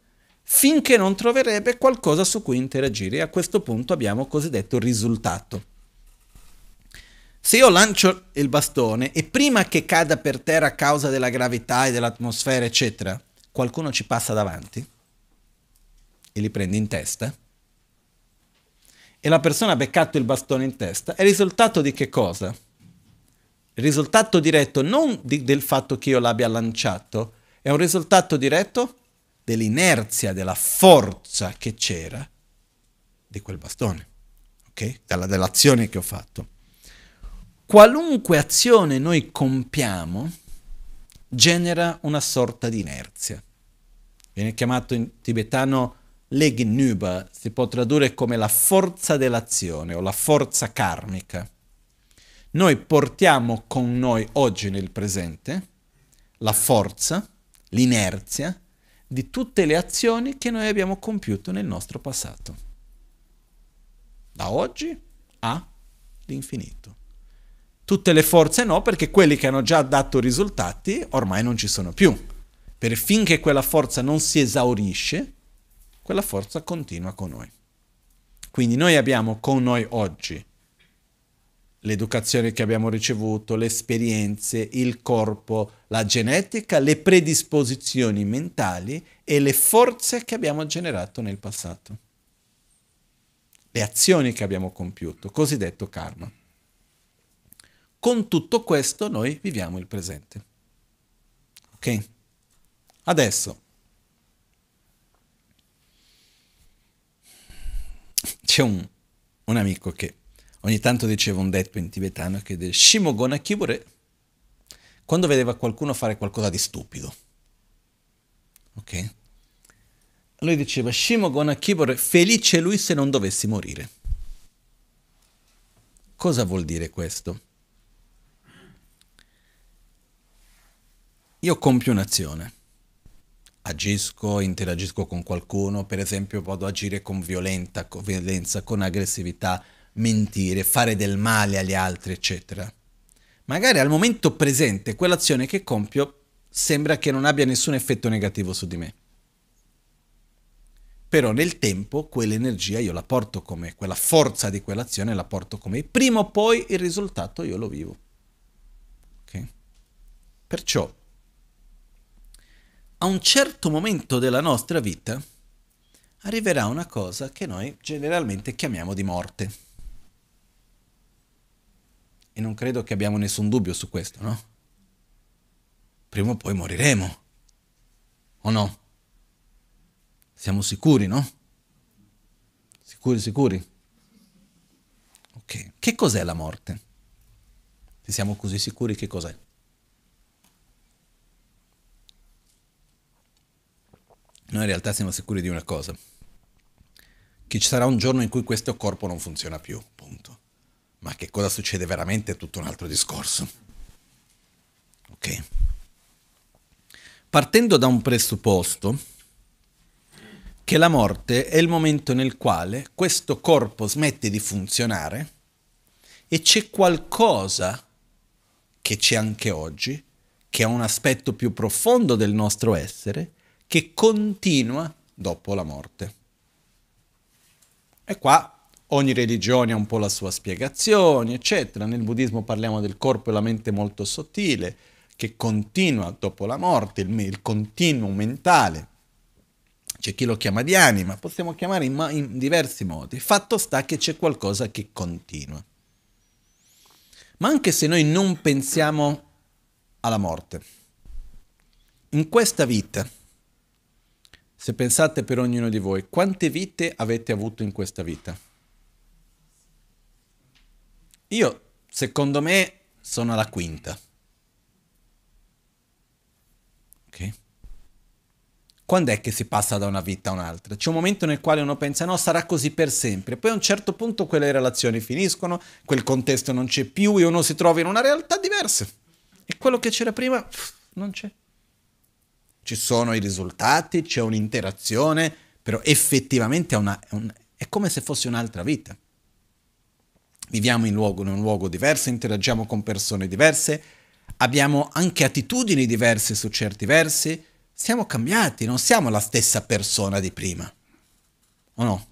finché non troverebbe qualcosa su cui interagire e a questo punto abbiamo cosiddetto risultato. Se io lancio il bastone e prima che cada per terra a causa della gravità e dell'atmosfera, eccetera, qualcuno ci passa davanti e li prende in testa, e la persona ha beccato il bastone in testa, è risultato di che cosa? Il risultato diretto non di, del fatto che io l'abbia lanciato, è un risultato diretto dell'inerzia, della forza che c'era di quel bastone, ok? Dalla, dell'azione che ho fatto. Qualunque azione noi compiamo genera una sorta di inerzia. Viene chiamato in tibetano legnuba, si può tradurre come la forza dell'azione o la forza karmica. Noi portiamo con noi oggi nel presente la forza, l'inerzia di tutte le azioni che noi abbiamo compiuto nel nostro passato. Da oggi all'infinito. Tutte le forze no, perché quelli che hanno già dato risultati ormai non ci sono più. Per finché quella forza non si esaurisce, quella forza continua con noi. Quindi noi abbiamo con noi oggi l'educazione che abbiamo ricevuto, le esperienze, il corpo, la genetica, le predisposizioni mentali e le forze che abbiamo generato nel passato, le azioni che abbiamo compiuto, cosiddetto karma. Con tutto questo noi viviamo il presente. Ok? Adesso c'è un, un amico che Ogni tanto diceva un detto in tibetano che del Shimogona Kibure quando vedeva qualcuno fare qualcosa di stupido. Ok? Lui diceva Shimogona Kibure, felice lui se non dovessi morire. Cosa vuol dire questo? Io compio un'azione, agisco, interagisco con qualcuno, per esempio vado ad agire con violenza, con, violenza, con aggressività, mentire, fare del male agli altri, eccetera. Magari al momento presente quell'azione che compio sembra che non abbia nessun effetto negativo su di me. Però nel tempo quell'energia io la porto come, quella forza di quell'azione la porto come, prima o poi il risultato io lo vivo. Okay? Perciò, a un certo momento della nostra vita, arriverà una cosa che noi generalmente chiamiamo di morte. E non credo che abbiamo nessun dubbio su questo, no? Prima o poi moriremo. O no? Siamo sicuri, no? Sicuri, sicuri? Ok. Che cos'è la morte? Se siamo così sicuri, che cos'è? Noi in realtà siamo sicuri di una cosa, che ci sarà un giorno in cui questo corpo non funziona più, punto ma che cosa succede veramente è tutto un altro discorso. Ok? Partendo da un presupposto che la morte è il momento nel quale questo corpo smette di funzionare e c'è qualcosa che c'è anche oggi, che ha un aspetto più profondo del nostro essere, che continua dopo la morte. E qua ogni religione ha un po' la sua spiegazione, eccetera. Nel buddismo parliamo del corpo e la mente molto sottile, che continua dopo la morte, il, il continuo mentale. C'è chi lo chiama di anima, possiamo chiamare in, in diversi modi. Fatto sta che c'è qualcosa che continua. Ma anche se noi non pensiamo alla morte, in questa vita, se pensate per ognuno di voi, quante vite avete avuto in questa vita? Io, secondo me, sono alla quinta. Ok? Quando è che si passa da una vita a un'altra? C'è un momento nel quale uno pensa no, sarà così per sempre, poi a un certo punto quelle relazioni finiscono, quel contesto non c'è più e uno si trova in una realtà diversa. E quello che c'era prima non c'è. Ci sono i risultati, c'è un'interazione, però effettivamente è, una, è, un, è come se fosse un'altra vita viviamo in, luogo, in un luogo diverso, interagiamo con persone diverse, abbiamo anche attitudini diverse su certi versi, siamo cambiati, non siamo la stessa persona di prima. O no?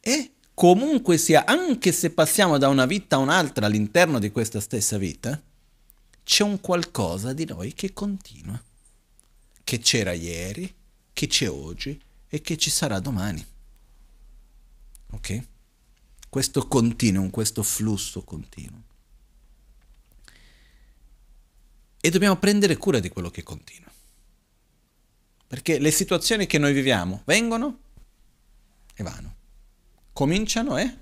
E comunque sia, anche se passiamo da una vita a un'altra all'interno di questa stessa vita, c'è un qualcosa di noi che continua, che c'era ieri, che c'è oggi e che ci sarà domani. Ok? Questo continuum, questo flusso continuo. E dobbiamo prendere cura di quello che continua. Perché le situazioni che noi viviamo vengono e vanno. Cominciano e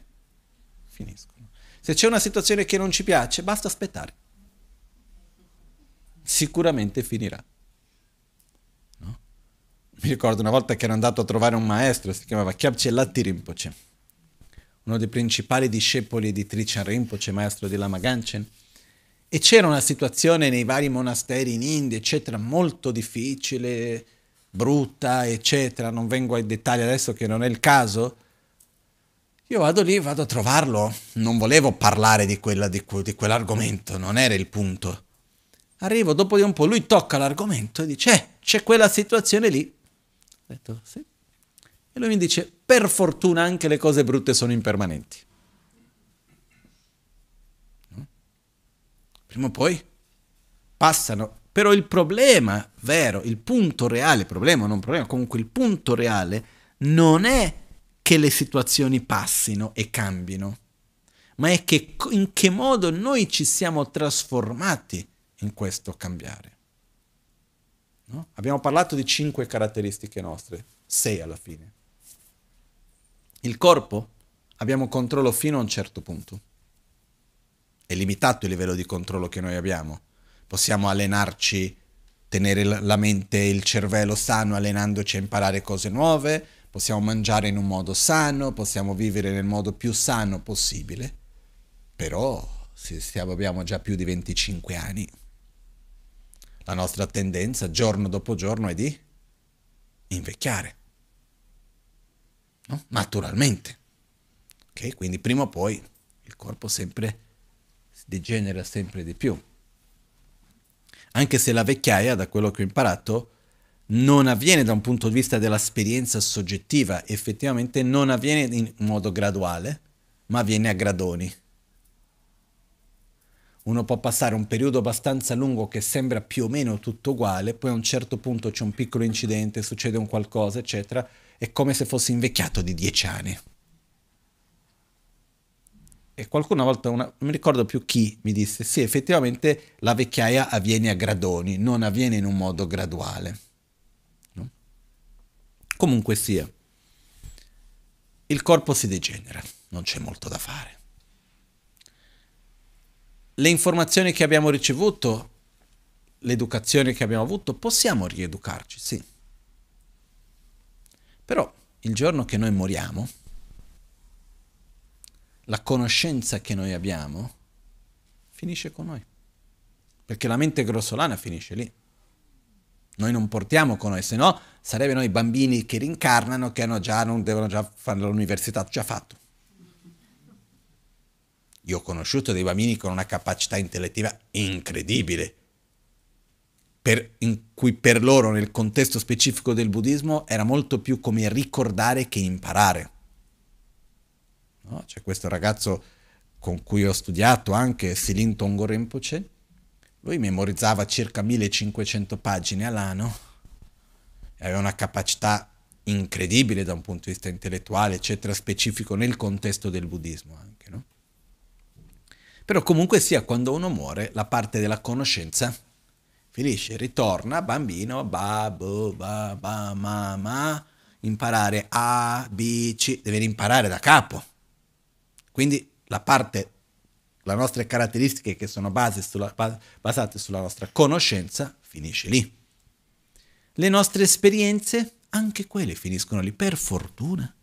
finiscono. Se c'è una situazione che non ci piace, basta aspettare. Sicuramente finirà. No? Mi ricordo una volta che ero andato a trovare un maestro, si chiamava Kyabche Latti Rinpoche uno dei principali discepoli di Trichan Rinpoche, maestro di Lama Ganchen. E c'era una situazione nei vari monasteri in India, eccetera, molto difficile, brutta, eccetera. Non vengo ai dettagli adesso che non è il caso. Io vado lì, vado a trovarlo. Non volevo parlare di, quella, di, di quell'argomento, non era il punto. Arrivo, dopo di un po' lui tocca l'argomento e dice, eh, c'è quella situazione lì. Ho detto, sì, e lui mi dice, per fortuna anche le cose brutte sono impermanenti. Prima o poi passano. Però il problema vero, il punto reale, problema o non problema, comunque il punto reale non è che le situazioni passino e cambino, ma è che in che modo noi ci siamo trasformati in questo cambiare. No? Abbiamo parlato di cinque caratteristiche nostre, sei alla fine. Il corpo abbiamo controllo fino a un certo punto. È limitato il livello di controllo che noi abbiamo. Possiamo allenarci, tenere la mente e il cervello sano allenandoci a imparare cose nuove, possiamo mangiare in un modo sano, possiamo vivere nel modo più sano possibile, però se stiamo, abbiamo già più di 25 anni, la nostra tendenza giorno dopo giorno è di invecchiare no? naturalmente. Okay? Quindi prima o poi il corpo sempre si degenera sempre di più. Anche se la vecchiaia, da quello che ho imparato, non avviene da un punto di vista dell'esperienza soggettiva, effettivamente non avviene in modo graduale, ma avviene a gradoni. Uno può passare un periodo abbastanza lungo che sembra più o meno tutto uguale, poi a un certo punto c'è un piccolo incidente, succede un qualcosa, eccetera, è come se fossi invecchiato di dieci anni. E qualcuno una volta, una, non mi ricordo più chi, mi disse, sì, effettivamente la vecchiaia avviene a gradoni, non avviene in un modo graduale. No? Comunque sia, il corpo si degenera, non c'è molto da fare. Le informazioni che abbiamo ricevuto, l'educazione che abbiamo avuto, possiamo rieducarci, sì. Però il giorno che noi moriamo, la conoscenza che noi abbiamo finisce con noi. Perché la mente grossolana finisce lì. Noi non portiamo con noi, se no sarebbero i bambini che rincarnano, che già, non devono già fare l'università, già fatto. Io ho conosciuto dei bambini con una capacità intellettiva incredibile, per, in cui per loro nel contesto specifico del buddismo era molto più come ricordare che imparare. No? C'è questo ragazzo con cui ho studiato anche, Silin Tongo Rinpoche, lui memorizzava circa 1500 pagine all'anno e aveva una capacità incredibile da un punto di vista intellettuale, eccetera, specifico nel contesto del buddismo anche, no? Però comunque sia, quando uno muore, la parte della conoscenza Finisce, ritorna bambino, ba, bo, ba, babà, ma, imparare A, B, C, deve imparare da capo. Quindi la parte, le nostre caratteristiche che sono sulla, basate sulla nostra conoscenza, finisce lì. Le nostre esperienze, anche quelle finiscono lì, per fortuna.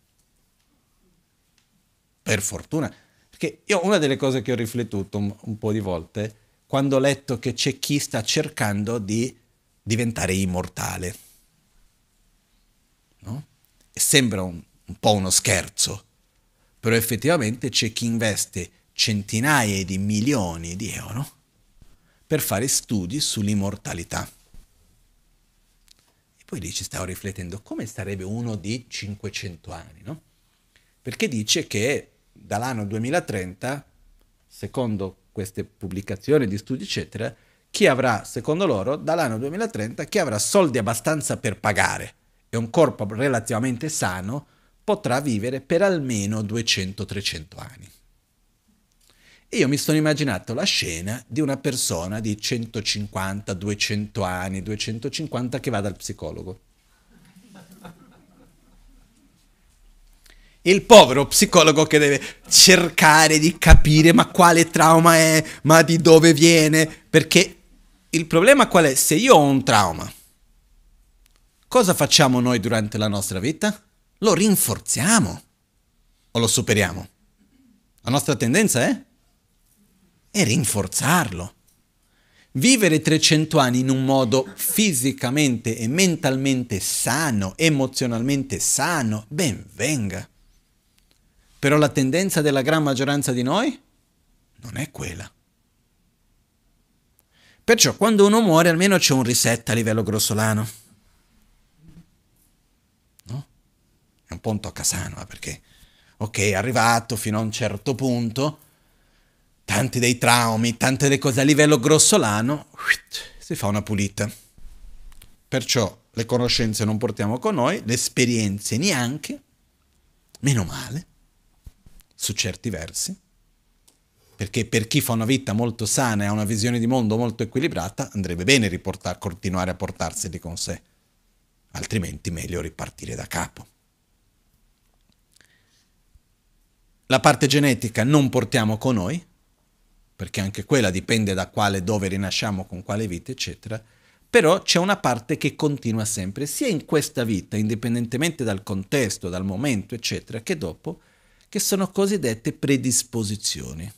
Per fortuna. Perché io una delle cose che ho riflettuto un, un po' di volte quando ho letto che c'è chi sta cercando di diventare immortale. No? E sembra un, un po' uno scherzo, però effettivamente c'è chi investe centinaia di milioni di euro per fare studi sull'immortalità. E poi lì ci stavo riflettendo, come sarebbe uno di 500 anni, no? Perché dice che dall'anno 2030, secondo queste pubblicazioni di studi, eccetera, chi avrà, secondo loro, dall'anno 2030, chi avrà soldi abbastanza per pagare e un corpo relativamente sano potrà vivere per almeno 200-300 anni. E io mi sono immaginato la scena di una persona di 150, 200 anni, 250 che va dal psicologo. il povero psicologo che deve cercare di capire ma quale trauma è, ma di dove viene, perché il problema qual è? Se io ho un trauma, cosa facciamo noi durante la nostra vita? Lo rinforziamo o lo superiamo? La nostra tendenza è? È rinforzarlo. Vivere 300 anni in un modo fisicamente e mentalmente sano, emozionalmente sano, ben venga. Però la tendenza della gran maggioranza di noi non è quella. Perciò quando uno muore almeno c'è un reset a livello grossolano. No? È un po' un toccasanova eh, perché, ok, è arrivato fino a un certo punto, tanti dei traumi, tante delle cose a livello grossolano, si fa una pulita. Perciò le conoscenze non portiamo con noi, le esperienze neanche, meno male su certi versi, perché per chi fa una vita molto sana e ha una visione di mondo molto equilibrata, andrebbe bene riportar, continuare a portarseli con sé, altrimenti meglio ripartire da capo. La parte genetica non portiamo con noi, perché anche quella dipende da quale, dove rinasciamo, con quale vita, eccetera, però c'è una parte che continua sempre, sia in questa vita, indipendentemente dal contesto, dal momento, eccetera, che dopo, che sono cosiddette predisposizioni.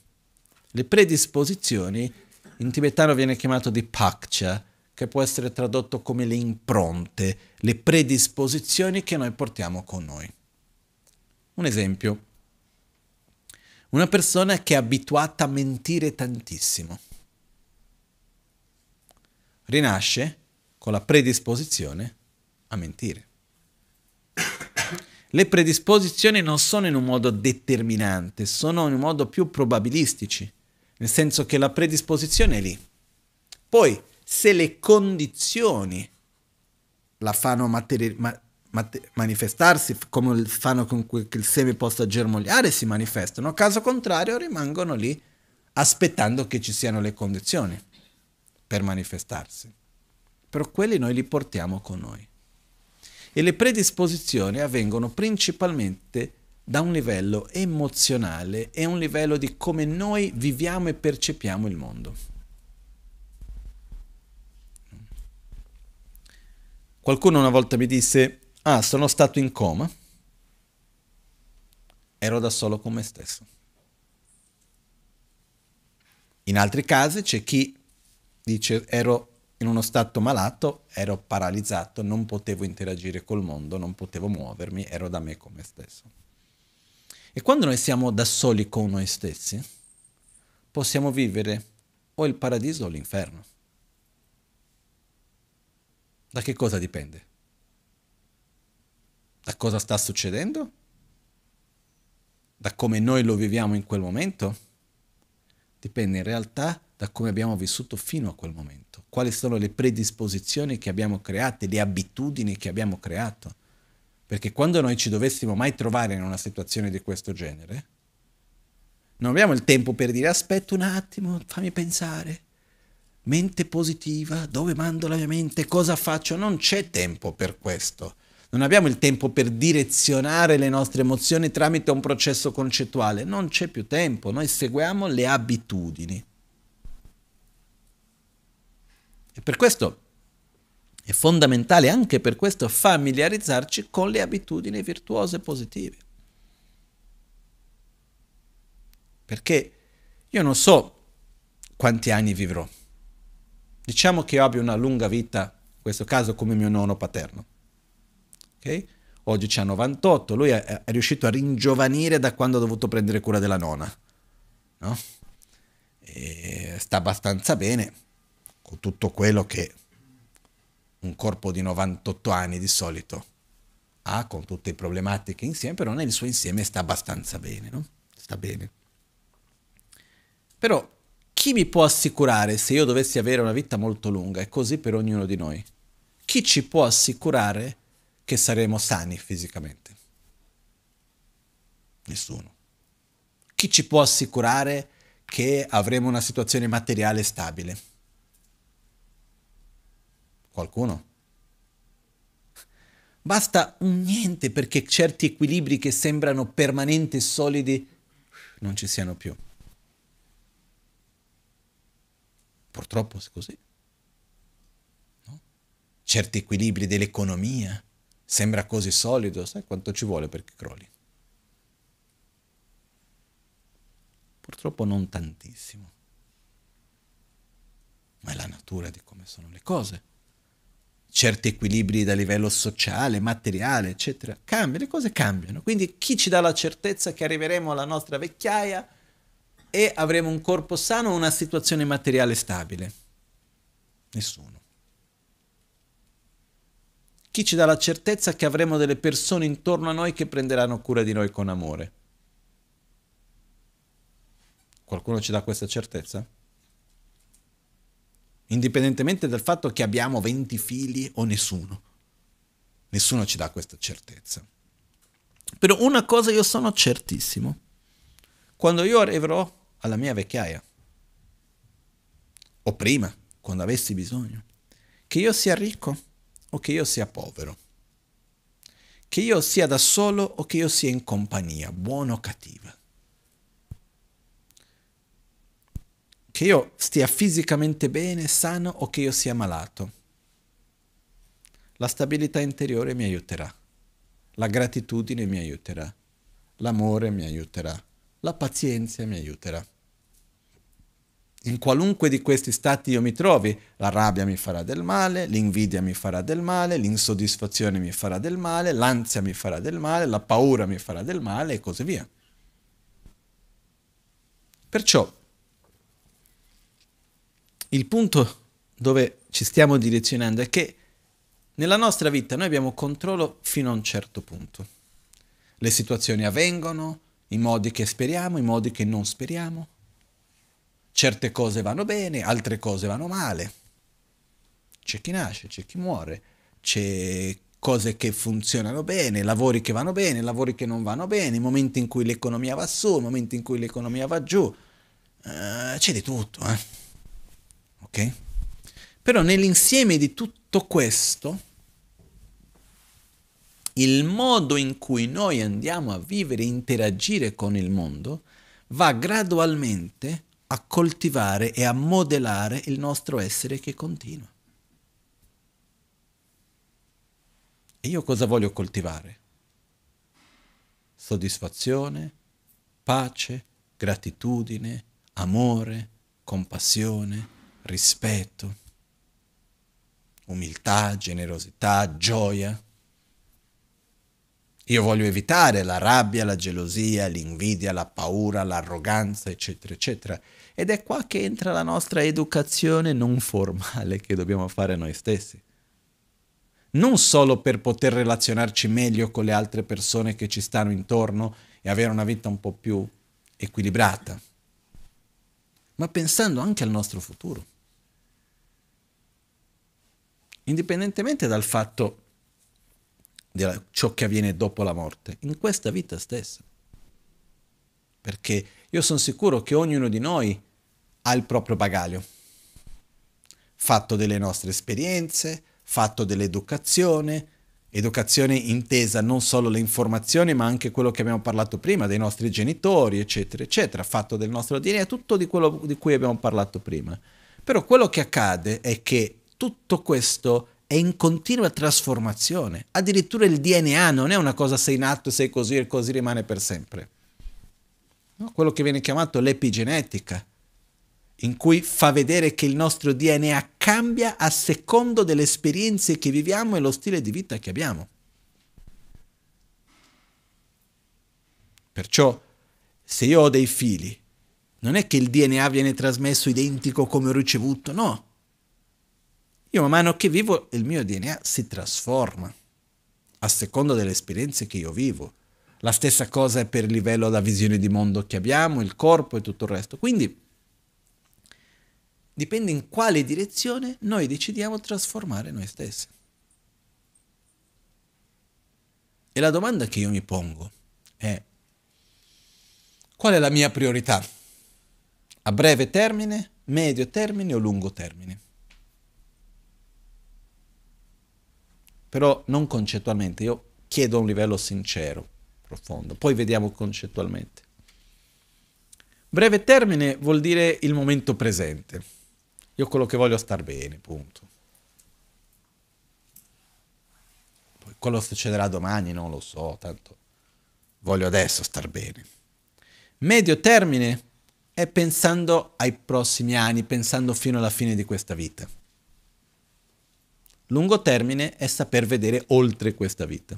Le predisposizioni in tibetano viene chiamato di pakcha, che può essere tradotto come le impronte, le predisposizioni che noi portiamo con noi. Un esempio. Una persona che è abituata a mentire tantissimo rinasce con la predisposizione a mentire. Le predisposizioni non sono in un modo determinante, sono in un modo più probabilistici, nel senso che la predisposizione è lì. Poi, se le condizioni la fanno materi- ma- mate- manifestarsi, come fanno con cui il seme possa germogliare, si manifestano, caso contrario rimangono lì aspettando che ci siano le condizioni per manifestarsi. Però quelli noi li portiamo con noi e le predisposizioni avvengono principalmente da un livello emozionale e un livello di come noi viviamo e percepiamo il mondo. Qualcuno una volta mi disse, ah, sono stato in coma, ero da solo con me stesso. In altri casi c'è chi dice, ero in uno stato malato, ero paralizzato, non potevo interagire col mondo, non potevo muovermi, ero da me con me stesso. E quando noi siamo da soli con noi stessi, possiamo vivere o il paradiso o l'inferno. Da che cosa dipende? Da cosa sta succedendo? Da come noi lo viviamo in quel momento? Dipende in realtà da come abbiamo vissuto fino a quel momento quali sono le predisposizioni che abbiamo create, le abitudini che abbiamo creato. Perché quando noi ci dovessimo mai trovare in una situazione di questo genere, non abbiamo il tempo per dire aspetta un attimo, fammi pensare, mente positiva, dove mando la mia mente, cosa faccio, non c'è tempo per questo. Non abbiamo il tempo per direzionare le nostre emozioni tramite un processo concettuale, non c'è più tempo, noi seguiamo le abitudini. Per questo è fondamentale anche per questo familiarizzarci con le abitudini virtuose positive. Perché io non so quanti anni vivrò. Diciamo che io abbia una lunga vita, in questo caso come mio nonno paterno. Okay? Oggi ha 98, lui è, è, riuscito a ringiovanire da quando ha dovuto prendere cura della nonna. No? sta abbastanza bene con tutto quello che un corpo di 98 anni di solito ha, con tutte le problematiche insieme, però nel suo insieme sta abbastanza bene, no? Sta bene. Però chi mi può assicurare se io dovessi avere una vita molto lunga, è così per ognuno di noi, chi ci può assicurare che saremo sani fisicamente? Nessuno. Chi ci può assicurare che avremo una situazione materiale stabile? Qualcuno? Basta un niente perché certi equilibri che sembrano permanenti e solidi non ci siano più. Purtroppo è così. No? Certi equilibri dell'economia sembra così solido, sai quanto ci vuole perché crolli? Purtroppo non tantissimo. Ma è la natura di come sono le cose certi equilibri da livello sociale, materiale, eccetera. Cambia, le cose cambiano. Quindi chi ci dà la certezza che arriveremo alla nostra vecchiaia e avremo un corpo sano o una situazione materiale stabile? Nessuno. Chi ci dà la certezza che avremo delle persone intorno a noi che prenderanno cura di noi con amore? Qualcuno ci dà questa certezza? indipendentemente dal fatto che abbiamo 20 figli o nessuno. Nessuno ci dà questa certezza. Però una cosa io sono certissimo. Quando io arriverò alla mia vecchiaia, o prima, quando avessi bisogno, che io sia ricco o che io sia povero, che io sia da solo o che io sia in compagnia, buono o cattiva, che io stia fisicamente bene, sano o che io sia malato. La stabilità interiore mi aiuterà, la gratitudine mi aiuterà, l'amore mi aiuterà, la pazienza mi aiuterà. In qualunque di questi stati io mi trovi, la rabbia mi farà del male, l'invidia mi farà del male, l'insoddisfazione mi farà del male, l'ansia mi farà del male, la paura mi farà del male e così via. Perciò il punto dove ci stiamo direzionando è che nella nostra vita noi abbiamo controllo fino a un certo punto. Le situazioni avvengono in modi che speriamo, in modi che non speriamo. Certe cose vanno bene, altre cose vanno male. C'è chi nasce, c'è chi muore, c'è cose che funzionano bene, lavori che vanno bene, lavori che non vanno bene, momenti in cui l'economia va su, momenti in cui l'economia va giù. Uh, c'è di tutto, eh. Ok? Però nell'insieme di tutto questo, il modo in cui noi andiamo a vivere e interagire con il mondo va gradualmente a coltivare e a modellare il nostro essere che continua. E io cosa voglio coltivare? Soddisfazione, pace, gratitudine, amore, compassione, rispetto, umiltà, generosità, gioia. Io voglio evitare la rabbia, la gelosia, l'invidia, la paura, l'arroganza, eccetera, eccetera. Ed è qua che entra la nostra educazione non formale che dobbiamo fare noi stessi. Non solo per poter relazionarci meglio con le altre persone che ci stanno intorno e avere una vita un po' più equilibrata, ma pensando anche al nostro futuro indipendentemente dal fatto di ciò che avviene dopo la morte, in questa vita stessa. Perché io sono sicuro che ognuno di noi ha il proprio bagaglio, fatto delle nostre esperienze, fatto dell'educazione, educazione intesa non solo le informazioni, ma anche quello che abbiamo parlato prima, dei nostri genitori, eccetera, eccetera, fatto del nostro DNA, tutto di quello di cui abbiamo parlato prima. Però quello che accade è che tutto questo è in continua trasformazione. Addirittura il DNA non è una cosa sei nato, sei così e così rimane per sempre. No? Quello che viene chiamato l'epigenetica, in cui fa vedere che il nostro DNA cambia a secondo delle esperienze che viviamo e lo stile di vita che abbiamo. Perciò, se io ho dei figli, non è che il DNA viene trasmesso identico come ho ricevuto, no io man mano che vivo il mio DNA si trasforma a seconda delle esperienze che io vivo. La stessa cosa è per il livello, la visione di mondo che abbiamo, il corpo e tutto il resto. Quindi dipende in quale direzione noi decidiamo trasformare noi stessi. E la domanda che io mi pongo è qual è la mia priorità? A breve termine, medio termine o lungo termine? però non concettualmente, io chiedo a un livello sincero, profondo, poi vediamo concettualmente. Breve termine vuol dire il momento presente. Io quello che voglio è star bene, punto. Poi quello succederà domani, non lo so, tanto voglio adesso star bene. Medio termine è pensando ai prossimi anni, pensando fino alla fine di questa vita. Lungo termine è saper vedere oltre questa vita.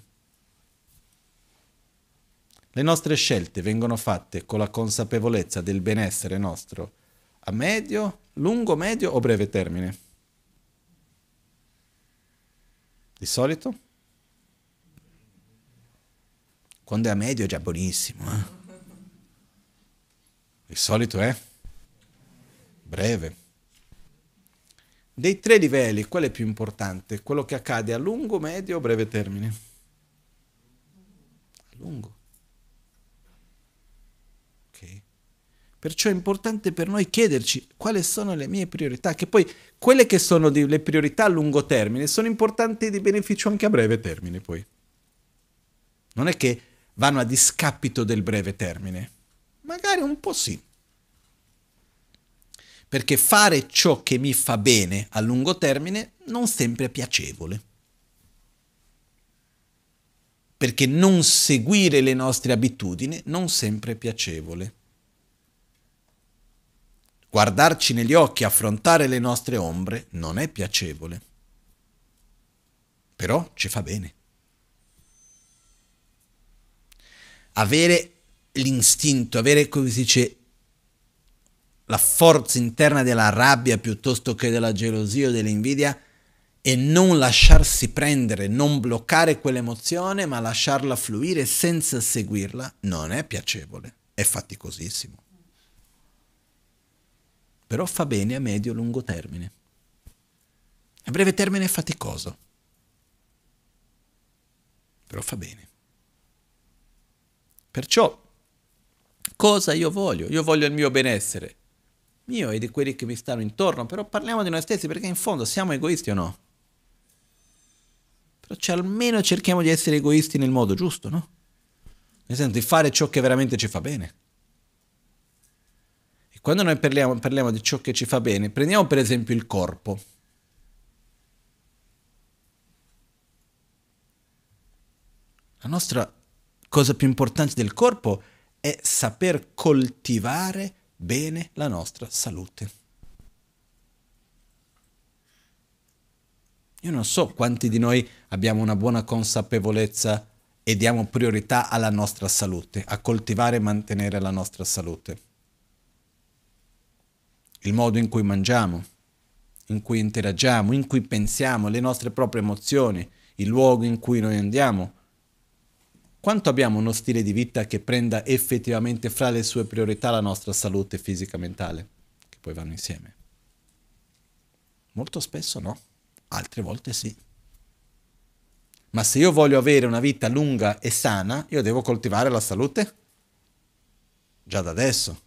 Le nostre scelte vengono fatte con la consapevolezza del benessere nostro a medio, lungo, medio o breve termine. Di solito? Quando è a medio è già buonissimo. Eh? Di solito è breve. Dei tre livelli, qual è più importante? Quello che accade a lungo, medio o breve termine? A lungo. Ok. Perciò è importante per noi chiederci quali sono le mie priorità, che poi quelle che sono le priorità a lungo termine sono importanti di beneficio anche a breve termine poi. Non è che vanno a discapito del breve termine. Magari un po' sì, perché fare ciò che mi fa bene a lungo termine non sempre è piacevole. Perché non seguire le nostre abitudini non sempre è piacevole. Guardarci negli occhi, affrontare le nostre ombre non è piacevole. Però ci fa bene. Avere l'istinto, avere, come si dice, la forza interna della rabbia piuttosto che della gelosia o dell'invidia e non lasciarsi prendere, non bloccare quell'emozione, ma lasciarla fluire senza seguirla, non è piacevole, è faticosissimo. Però fa bene a medio-lungo termine. A breve termine è faticoso, però fa bene. Perciò, cosa io voglio? Io voglio il mio benessere mio e di quelli che mi stanno intorno, però parliamo di noi stessi perché in fondo siamo egoisti o no? Però cioè, almeno cerchiamo di essere egoisti nel modo giusto, no? Nel senso di fare ciò che veramente ci fa bene. E quando noi parliamo, parliamo di ciò che ci fa bene, prendiamo per esempio il corpo. La nostra cosa più importante del corpo è saper coltivare bene la nostra salute. Io non so quanti di noi abbiamo una buona consapevolezza e diamo priorità alla nostra salute, a coltivare e mantenere la nostra salute. Il modo in cui mangiamo, in cui interagiamo, in cui pensiamo, le nostre proprie emozioni, il luogo in cui noi andiamo, quanto abbiamo uno stile di vita che prenda effettivamente fra le sue priorità la nostra salute fisica e mentale, che poi vanno insieme? Molto spesso no, altre volte sì. Ma se io voglio avere una vita lunga e sana, io devo coltivare la salute? Già da adesso.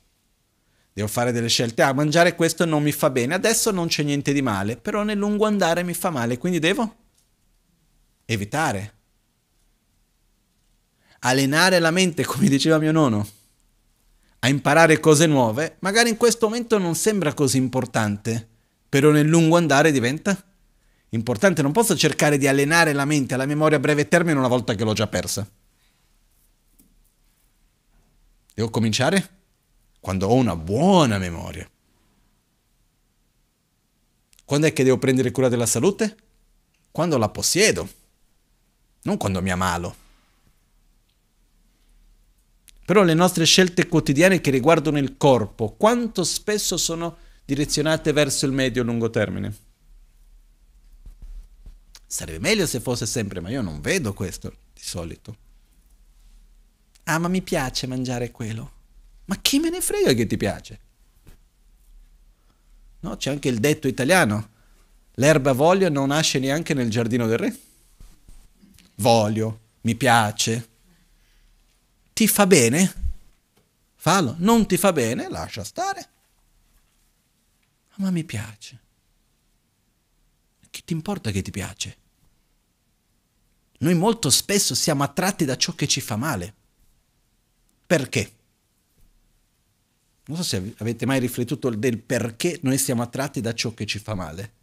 Devo fare delle scelte. Ah, mangiare questo non mi fa bene. Adesso non c'è niente di male, però nel lungo andare mi fa male, quindi devo evitare allenare la mente, come diceva mio nonno, a imparare cose nuove, magari in questo momento non sembra così importante, però nel lungo andare diventa importante. Non posso cercare di allenare la mente alla memoria a breve termine una volta che l'ho già persa. Devo cominciare quando ho una buona memoria. Quando è che devo prendere cura della salute? Quando la possiedo, non quando mi ammalo. Però le nostre scelte quotidiane che riguardano il corpo, quanto spesso sono direzionate verso il medio e lungo termine? Sarebbe meglio se fosse sempre, ma io non vedo questo di solito. Ah, ma mi piace mangiare quello. Ma chi me ne frega che ti piace? No, c'è anche il detto italiano. L'erba voglio non nasce neanche nel giardino del re. Voglio, mi piace, ti fa bene, fallo, non ti fa bene, lascia stare. Ma mi piace. Che ti importa che ti piace? Noi molto spesso siamo attratti da ciò che ci fa male. Perché? Non so se avete mai riflettuto del perché noi siamo attratti da ciò che ci fa male.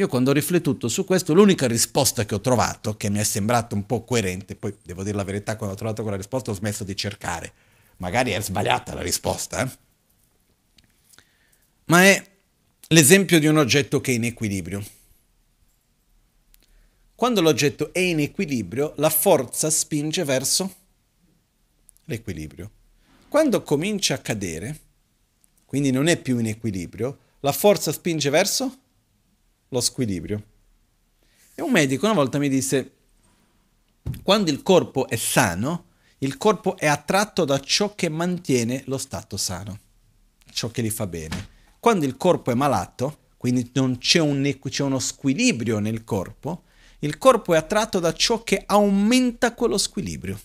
Io quando ho riflettuto su questo, l'unica risposta che ho trovato, che mi è sembrata un po' coerente, poi devo dire la verità, quando ho trovato quella risposta ho smesso di cercare. Magari è sbagliata la risposta, eh? ma è l'esempio di un oggetto che è in equilibrio. Quando l'oggetto è in equilibrio, la forza spinge verso l'equilibrio. Quando comincia a cadere, quindi non è più in equilibrio, la forza spinge verso l'equilibrio lo squilibrio. E un medico una volta mi disse, quando il corpo è sano, il corpo è attratto da ciò che mantiene lo stato sano, ciò che gli fa bene. Quando il corpo è malato, quindi non c'è, un, c'è uno squilibrio nel corpo, il corpo è attratto da ciò che aumenta quello squilibrio.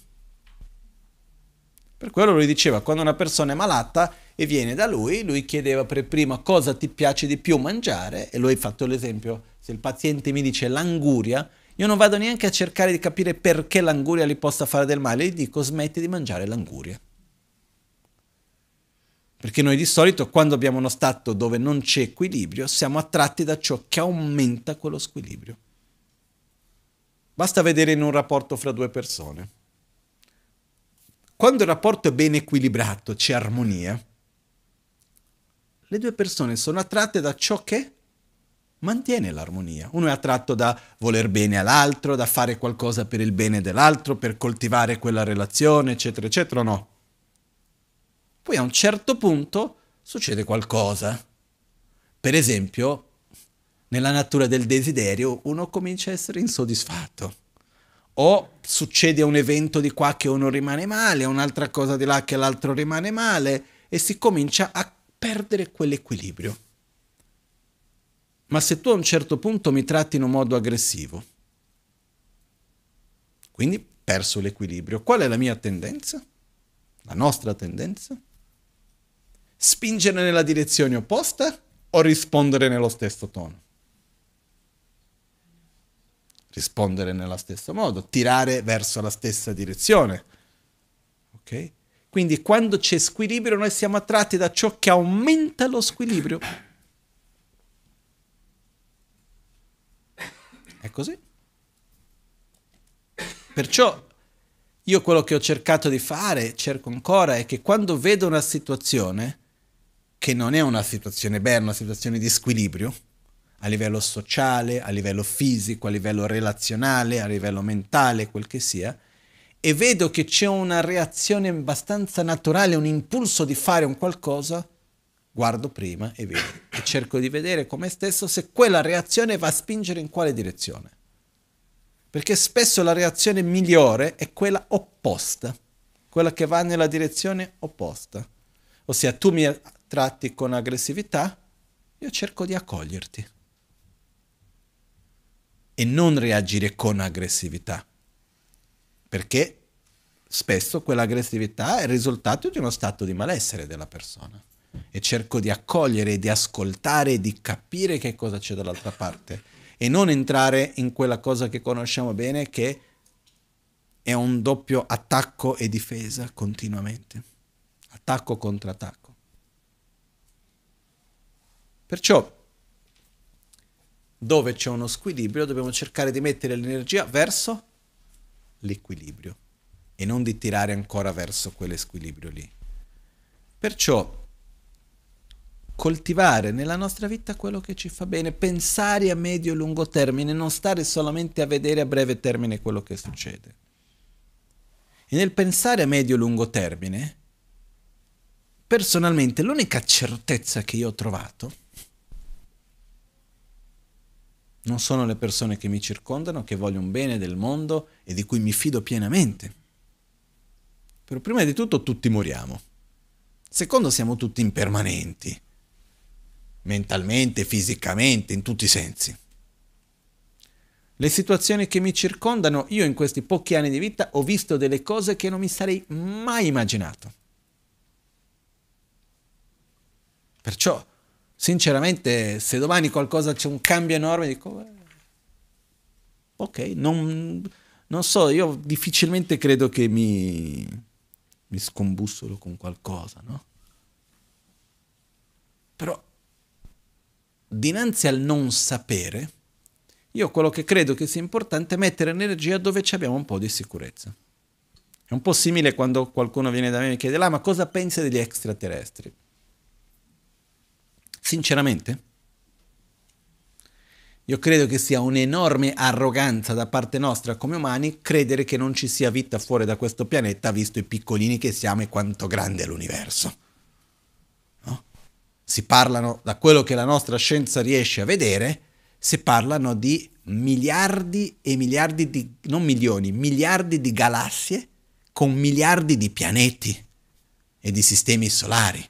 Per quello lui diceva, quando una persona è malata, e viene da lui, lui chiedeva per prima cosa ti piace di più mangiare e lui ha fatto l'esempio, se il paziente mi dice l'anguria, io non vado neanche a cercare di capire perché l'anguria gli possa fare del male, gli dico smetti di mangiare l'anguria. Perché noi di solito quando abbiamo uno stato dove non c'è equilibrio siamo attratti da ciò che aumenta quello squilibrio. Basta vedere in un rapporto fra due persone. Quando il rapporto è ben equilibrato, c'è armonia, le due persone sono attratte da ciò che mantiene l'armonia. Uno è attratto da voler bene all'altro, da fare qualcosa per il bene dell'altro, per coltivare quella relazione, eccetera, eccetera, no. Poi a un certo punto succede qualcosa. Per esempio, nella natura del desiderio uno comincia a essere insoddisfatto. O succede un evento di qua che uno rimane male, un'altra cosa di là che l'altro rimane male e si comincia a perdere quell'equilibrio. Ma se tu a un certo punto mi tratti in un modo aggressivo, quindi perso l'equilibrio, qual è la mia tendenza? La nostra tendenza? Spingere nella direzione opposta o rispondere nello stesso tono? Rispondere nello stesso modo, tirare verso la stessa direzione. Okay? Quindi quando c'è squilibrio noi siamo attratti da ciò che aumenta lo squilibrio. È così. Perciò io quello che ho cercato di fare, cerco ancora, è che quando vedo una situazione, che non è una situazione bella, una situazione di squilibrio, a livello sociale, a livello fisico, a livello relazionale, a livello mentale, quel che sia, e vedo che c'è una reazione abbastanza naturale, un impulso di fare un qualcosa, guardo prima e vedo e cerco di vedere con me stesso se quella reazione va a spingere in quale direzione. Perché spesso la reazione migliore è quella opposta, quella che va nella direzione opposta. Ossia tu mi tratti con aggressività, io cerco di accoglierti e non reagire con aggressività perché spesso quell'aggressività è il risultato di uno stato di malessere della persona e cerco di accogliere, di ascoltare, di capire che cosa c'è dall'altra parte e non entrare in quella cosa che conosciamo bene che è un doppio attacco e difesa continuamente, attacco contro attacco. Perciò dove c'è uno squilibrio dobbiamo cercare di mettere l'energia verso l'equilibrio e non di tirare ancora verso quell'esquilibrio lì. Perciò coltivare nella nostra vita quello che ci fa bene, pensare a medio e lungo termine, non stare solamente a vedere a breve termine quello che succede. E nel pensare a medio e lungo termine, personalmente l'unica certezza che io ho trovato è non sono le persone che mi circondano, che vogliono bene del mondo e di cui mi fido pienamente. Però prima di tutto tutti moriamo. Secondo siamo tutti impermanenti, mentalmente, fisicamente, in tutti i sensi. Le situazioni che mi circondano, io in questi pochi anni di vita ho visto delle cose che non mi sarei mai immaginato. Perciò Sinceramente, se domani qualcosa c'è un cambio enorme, dico, eh, ok, non, non, so, io difficilmente credo che mi, mi scombussolo con qualcosa, no? Però, dinanzi al non sapere, io quello che credo che sia importante è mettere energia dove abbiamo un po' di sicurezza. È un po' simile quando qualcuno viene da me e mi chiede, là, ma cosa pensi degli extraterrestri? Sinceramente? Io credo che sia un'enorme arroganza da parte nostra come umani credere che non ci sia vita fuori da questo pianeta, visto i piccolini che siamo e quanto grande è l'universo. No? Si parlano, da quello che la nostra scienza riesce a vedere, si parlano di miliardi e miliardi di, non milioni, miliardi di galassie con miliardi di pianeti e di sistemi solari.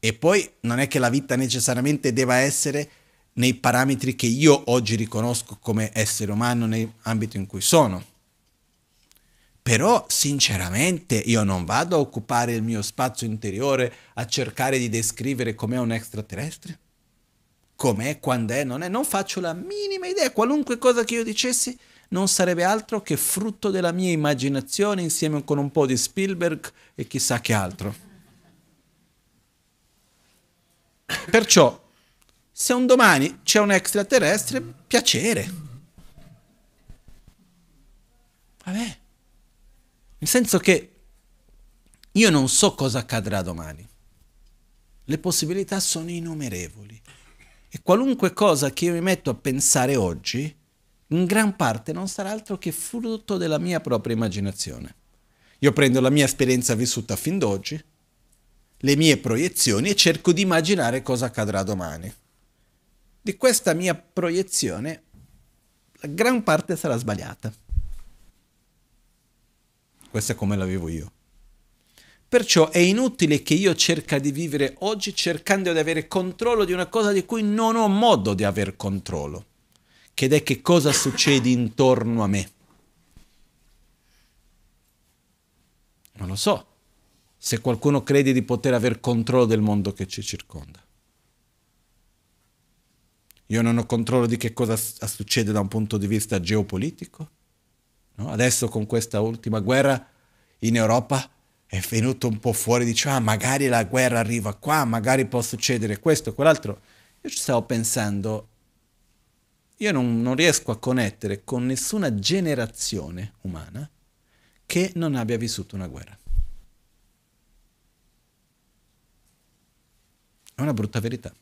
E poi non è che la vita necessariamente debba essere nei parametri che io oggi riconosco come essere umano nell'ambito in cui sono. Però sinceramente io non vado a occupare il mio spazio interiore a cercare di descrivere com'è un extraterrestre. Com'è, quando è, non è, non faccio la minima idea. Qualunque cosa che io dicessi non sarebbe altro che frutto della mia immaginazione insieme con un po' di Spielberg e chissà che altro. Perciò, se un domani c'è un extraterrestre, piacere. Vabbè. Nel senso che io non so cosa accadrà domani. Le possibilità sono innumerevoli. E qualunque cosa che io mi metto a pensare oggi, in gran parte non sarà altro che frutto della mia propria immaginazione. Io prendo la mia esperienza vissuta fin d'oggi, le mie proiezioni e cerco di immaginare cosa accadrà domani. Di questa mia proiezione la gran parte sarà sbagliata. Questa è come la vivo io. Perciò è inutile che io cerca di vivere oggi cercando di avere controllo di una cosa di cui non ho modo di aver controllo, che è che cosa succede intorno a me. Non lo so, se qualcuno crede di poter avere controllo del mondo che ci circonda. Io non ho controllo di che cosa succede da un punto di vista geopolitico. No? Adesso con questa ultima guerra in Europa è venuto un po' fuori, diceva ah, magari la guerra arriva qua, magari può succedere questo, quell'altro. Io ci stavo pensando, io non, non riesco a connettere con nessuna generazione umana che non abbia vissuto una guerra. È una brutta verità.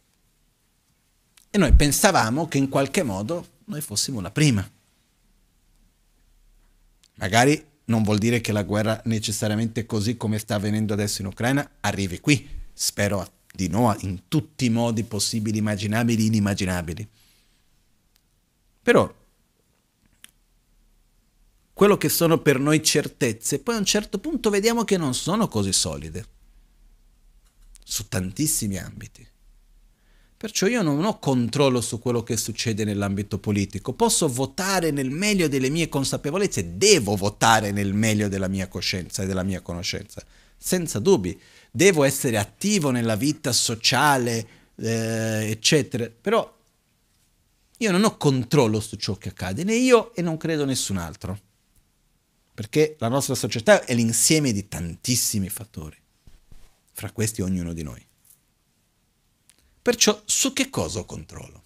E noi pensavamo che in qualche modo noi fossimo la prima. Magari non vuol dire che la guerra necessariamente così come sta avvenendo adesso in Ucraina arrivi qui. Spero di no in tutti i modi possibili, immaginabili, inimmaginabili. Però quello che sono per noi certezze, poi a un certo punto vediamo che non sono così solide su tantissimi ambiti. Perciò io non ho controllo su quello che succede nell'ambito politico, posso votare nel meglio delle mie consapevolezze, devo votare nel meglio della mia coscienza e della mia conoscenza, senza dubbi, devo essere attivo nella vita sociale, eh, eccetera, però io non ho controllo su ciò che accade, né io e non credo nessun altro, perché la nostra società è l'insieme di tantissimi fattori fra questi ognuno di noi. Perciò su che cosa ho controllo?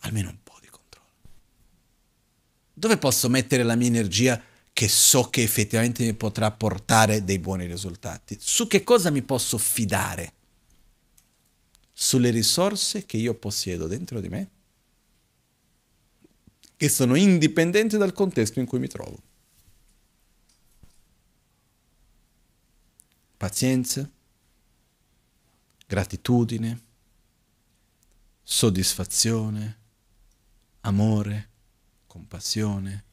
Almeno un po' di controllo. Dove posso mettere la mia energia che so che effettivamente mi potrà portare dei buoni risultati? Su che cosa mi posso fidare? Sulle risorse che io possiedo dentro di me, che sono indipendenti dal contesto in cui mi trovo. pazienza, gratitudine, soddisfazione, amore, compassione,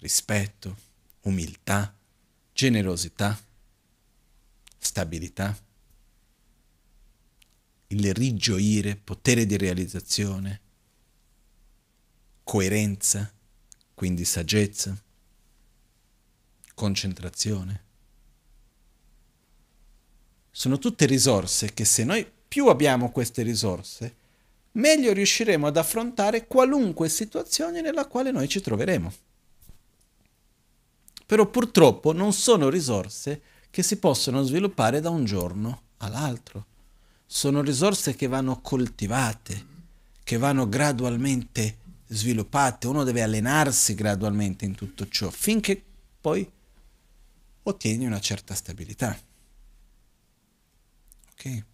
rispetto, umiltà, generosità, stabilità, il rigioire, potere di realizzazione, coerenza, quindi saggezza, concentrazione, sono tutte risorse che se noi più abbiamo queste risorse, meglio riusciremo ad affrontare qualunque situazione nella quale noi ci troveremo. Però purtroppo non sono risorse che si possono sviluppare da un giorno all'altro. Sono risorse che vanno coltivate, che vanno gradualmente sviluppate, uno deve allenarsi gradualmente in tutto ciò, finché poi ottieni una certa stabilità. Ok?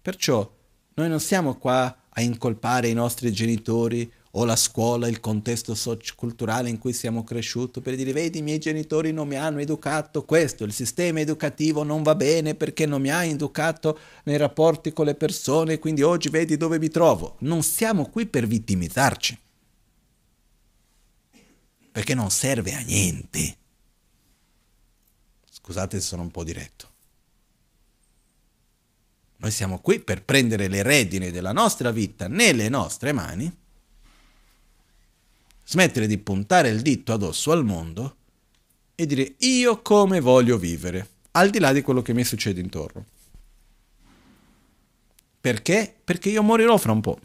Perciò noi non siamo qua a incolpare i nostri genitori o la scuola, il contesto socioculturale in cui siamo cresciuti per dire vedi i miei genitori non mi hanno educato questo, il sistema educativo non va bene perché non mi ha educato nei rapporti con le persone, quindi oggi vedi dove mi trovo. Non siamo qui per vittimizzarci, perché non serve a niente. Scusate se sono un po' diretto. Noi siamo qui per prendere le redini della nostra vita nelle nostre mani, smettere di puntare il dito addosso al mondo e dire io come voglio vivere, al di là di quello che mi succede intorno. Perché? Perché io morirò fra un po'.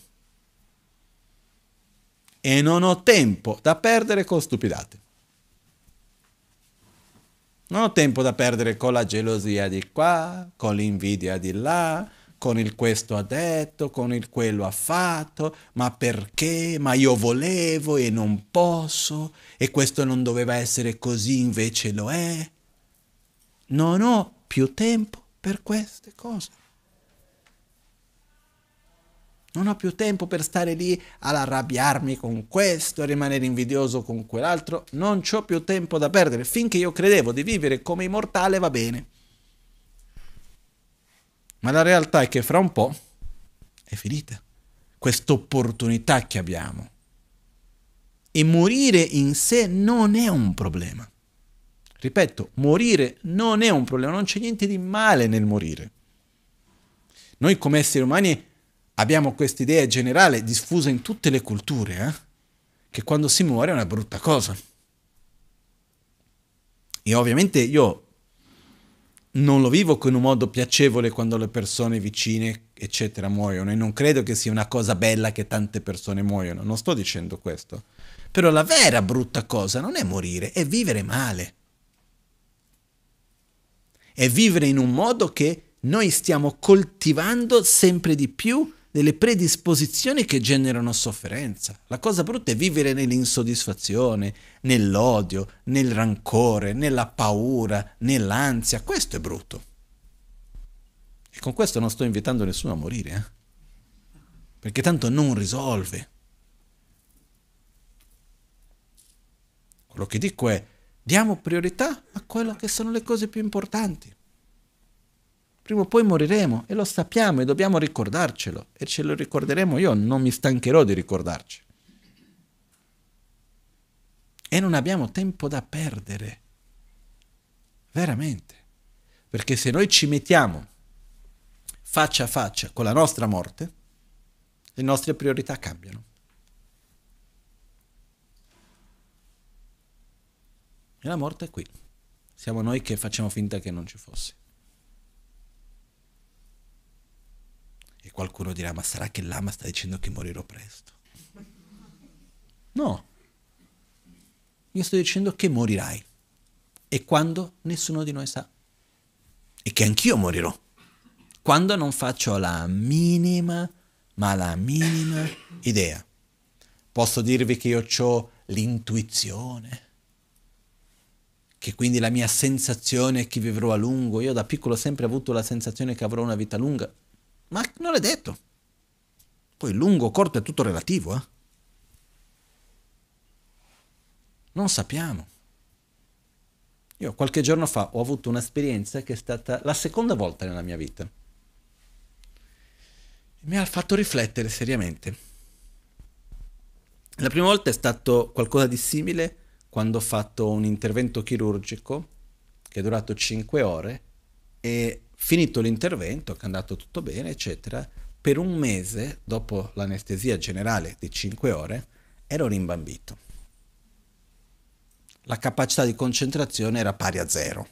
E non ho tempo da perdere con stupidate. Non ho tempo da perdere con la gelosia di qua, con l'invidia di là, con il questo ha detto, con il quello ha fatto, ma perché, ma io volevo e non posso, e questo non doveva essere così invece lo è. Non ho più tempo per queste cose non ho più tempo per stare lì ad arrabbiarmi con questo, a rimanere invidioso con quell'altro, non ho più tempo da perdere, finché io credevo di vivere come immortale va bene. Ma la realtà è che fra un po' è finita questa opportunità che abbiamo. E morire in sé non è un problema. Ripeto, morire non è un problema, non c'è niente di male nel morire. Noi come esseri umani abbiamo questa idea generale diffusa in tutte le culture, eh? che quando si muore è una brutta cosa. E ovviamente io non lo vivo in un modo piacevole quando le persone vicine, eccetera, muoiono e non credo che sia una cosa bella che tante persone muoiono, non sto dicendo questo. Però la vera brutta cosa non è morire, è vivere male. È vivere in un modo che noi stiamo coltivando sempre di più delle predisposizioni che generano sofferenza. La cosa brutta è vivere nell'insoddisfazione, nell'odio, nel rancore, nella paura, nell'ansia. Questo è brutto. E con questo non sto invitando nessuno a morire, eh? perché tanto non risolve. Quello che dico è, diamo priorità a quelle che sono le cose più importanti prima o poi moriremo e lo sappiamo e dobbiamo ricordarcelo e ce lo ricorderemo io, non mi stancherò di ricordarci. E non abbiamo tempo da perdere, veramente, perché se noi ci mettiamo faccia a faccia con la nostra morte, le nostre priorità cambiano. E la morte è qui. Siamo noi che facciamo finta che non ci fosse. qualcuno dirà, ma sarà che Lama sta dicendo che morirò presto? No. Io sto dicendo che morirai. E quando nessuno di noi sa. E che anch'io morirò. Quando non faccio la minima, ma la minima idea. Posso dirvi che io ho l'intuizione, che quindi la mia sensazione è che vivrò a lungo. Io da piccolo ho sempre avuto la sensazione che avrò una vita lunga. Ma non è detto. Poi lungo, corto è tutto relativo, eh? Non sappiamo. Io qualche giorno fa ho avuto un'esperienza che è stata la seconda volta nella mia vita. Mi ha fatto riflettere seriamente. La prima volta è stato qualcosa di simile quando ho fatto un intervento chirurgico che è durato 5 ore e Finito l'intervento, che è andato tutto bene, eccetera, per un mese dopo l'anestesia generale di 5 ore ero rimbambito. La capacità di concentrazione era pari a zero.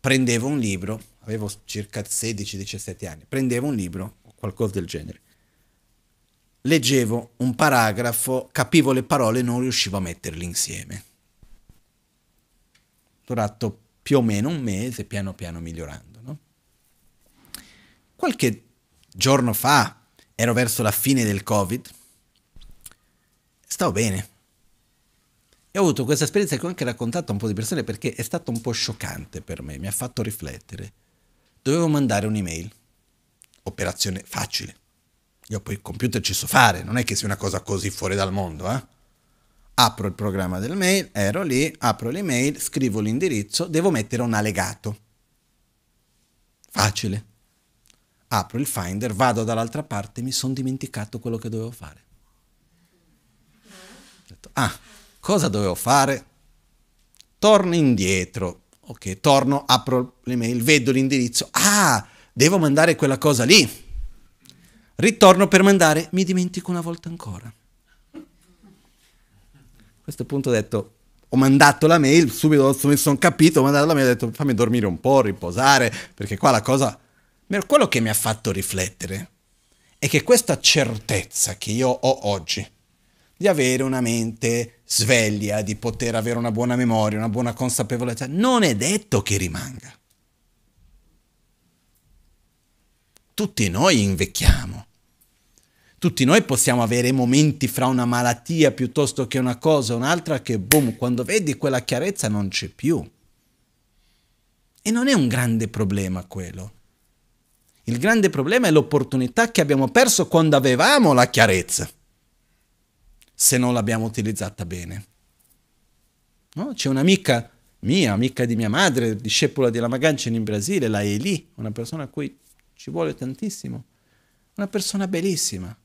Prendevo un libro, avevo circa 16-17 anni, prendevo un libro qualcosa del genere. Leggevo un paragrafo, capivo le parole e non riuscivo a metterle insieme. Durato più o meno un mese, piano piano migliorando. Qualche giorno fa, ero verso la fine del Covid, stavo bene. E ho avuto questa esperienza che ho anche raccontato a un po' di persone perché è stato un po' scioccante per me, mi ha fatto riflettere. Dovevo mandare un'email, operazione facile. Io poi il computer ci so fare, non è che sia una cosa così fuori dal mondo, eh? Apro il programma del mail, ero lì, apro l'email, scrivo l'indirizzo, devo mettere un allegato. Facile apro il Finder, vado dall'altra parte, mi sono dimenticato quello che dovevo fare. ah, cosa dovevo fare? Torno indietro. Ok, torno, apro l'email, vedo l'indirizzo. Ah, devo mandare quella cosa lì. Ritorno per mandare, mi dimentico una volta ancora. A questo punto ho detto, ho mandato la mail, subito mi sono capito, ho mandato la mail, ho detto fammi dormire un po', riposare, perché qua la cosa quello che mi ha fatto riflettere è che questa certezza che io ho oggi di avere una mente sveglia, di poter avere una buona memoria, una buona consapevolezza, non è detto che rimanga. Tutti noi invecchiamo. Tutti noi possiamo avere momenti fra una malattia piuttosto che una cosa o un'altra che, boom, quando vedi quella chiarezza non c'è più. E non è un grande problema quello. Il grande problema è l'opportunità che abbiamo perso quando avevamo la chiarezza, se non l'abbiamo utilizzata bene. No? C'è un'amica mia, amica di mia madre, discepola di Lama in Brasile, la Eli, una persona a cui ci vuole tantissimo, una persona bellissima.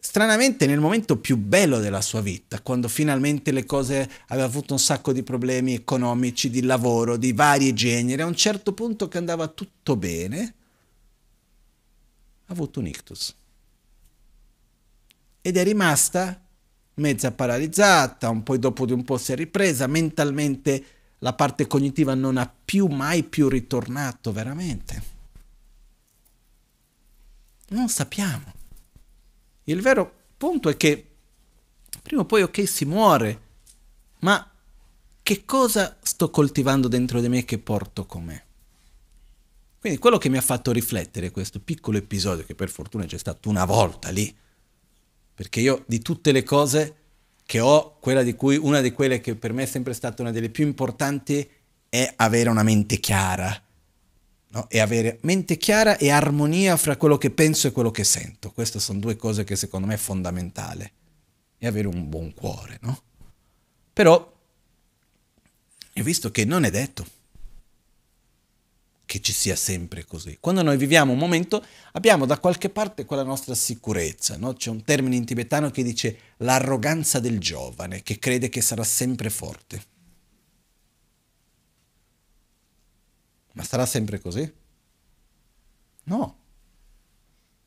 Stranamente nel momento più bello della sua vita, quando finalmente le cose aveva avuto un sacco di problemi economici, di lavoro, di vari generi, a un certo punto che andava tutto bene, ha avuto un ictus. Ed è rimasta mezza paralizzata, un po' dopo di un po' si è ripresa, mentalmente la parte cognitiva non ha più mai più ritornato veramente. Non sappiamo. Il vero punto è che prima o poi ok si muore, ma che cosa sto coltivando dentro di me che porto con me? Quindi quello che mi ha fatto riflettere questo piccolo episodio, che per fortuna c'è stato una volta lì, perché io di tutte le cose che ho, di cui, una di quelle che per me è sempre stata una delle più importanti è avere una mente chiara. No? E avere mente chiara e armonia fra quello che penso e quello che sento. Queste sono due cose che secondo me è fondamentale. E avere un buon cuore, no? Però ho visto che non è detto ci sia sempre così. Quando noi viviamo un momento abbiamo da qualche parte quella nostra sicurezza, no? c'è un termine in tibetano che dice l'arroganza del giovane che crede che sarà sempre forte. Ma sarà sempre così? No,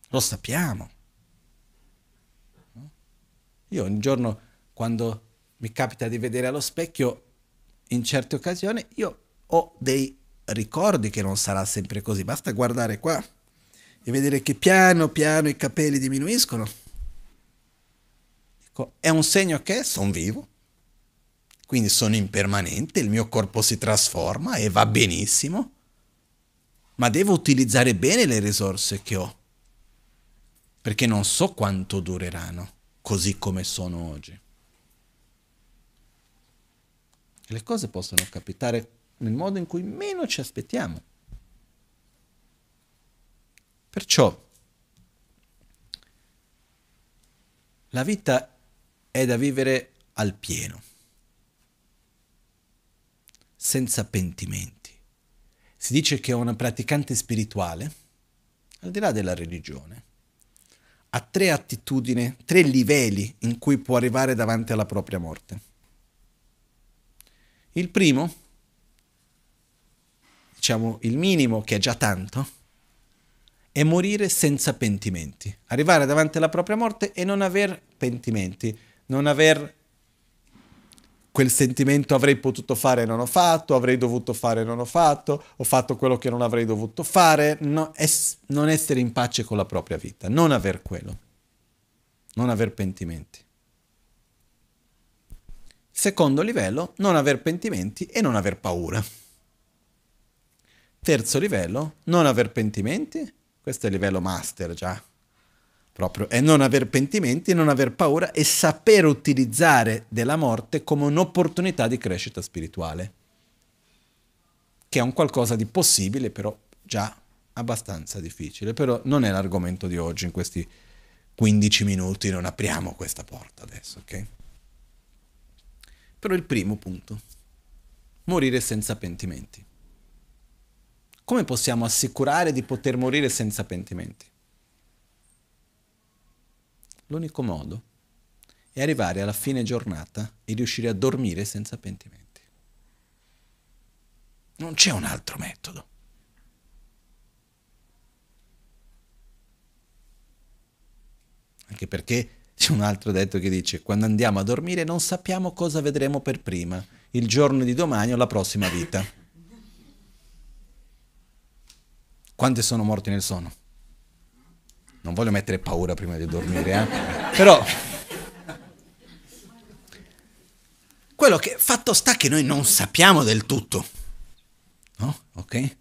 lo sappiamo. Io un giorno quando mi capita di vedere allo specchio, in certe occasioni, io ho dei ricordi che non sarà sempre così, basta guardare qua e vedere che piano piano i capelli diminuiscono. Ecco, è un segno che sono vivo, quindi sono impermanente, il mio corpo si trasforma e va benissimo, ma devo utilizzare bene le risorse che ho, perché non so quanto dureranno così come sono oggi. Le cose possono capitare nel modo in cui meno ci aspettiamo. Perciò la vita è da vivere al pieno, senza pentimenti. Si dice che una praticante spirituale, al di là della religione, ha tre attitudini, tre livelli in cui può arrivare davanti alla propria morte. Il primo facciamo il minimo, che è già tanto, è morire senza pentimenti. Arrivare davanti alla propria morte e non aver pentimenti, non aver quel sentimento avrei potuto fare e non ho fatto, avrei dovuto fare e non ho fatto, ho fatto quello che non avrei dovuto fare, no, es- non essere in pace con la propria vita, non aver quello, non aver pentimenti. Secondo livello, non aver pentimenti e non aver paura. Terzo livello, non aver pentimenti. Questo è il livello master già. Proprio. È non aver pentimenti, non aver paura e saper utilizzare della morte come un'opportunità di crescita spirituale. Che è un qualcosa di possibile, però già abbastanza difficile. Però non è l'argomento di oggi, in questi 15 minuti non apriamo questa porta adesso, ok? Però il primo punto, morire senza pentimenti come possiamo assicurare di poter morire senza pentimenti? L'unico modo è arrivare alla fine giornata e riuscire a dormire senza pentimenti. Non c'è un altro metodo. Anche perché c'è un altro detto che dice, quando andiamo a dormire non sappiamo cosa vedremo per prima, il giorno di domani o la prossima vita. Quante sono morti nel sonno? Non voglio mettere paura prima di dormire, eh? però quello che fatto sta che noi non sappiamo del tutto. No? Ok?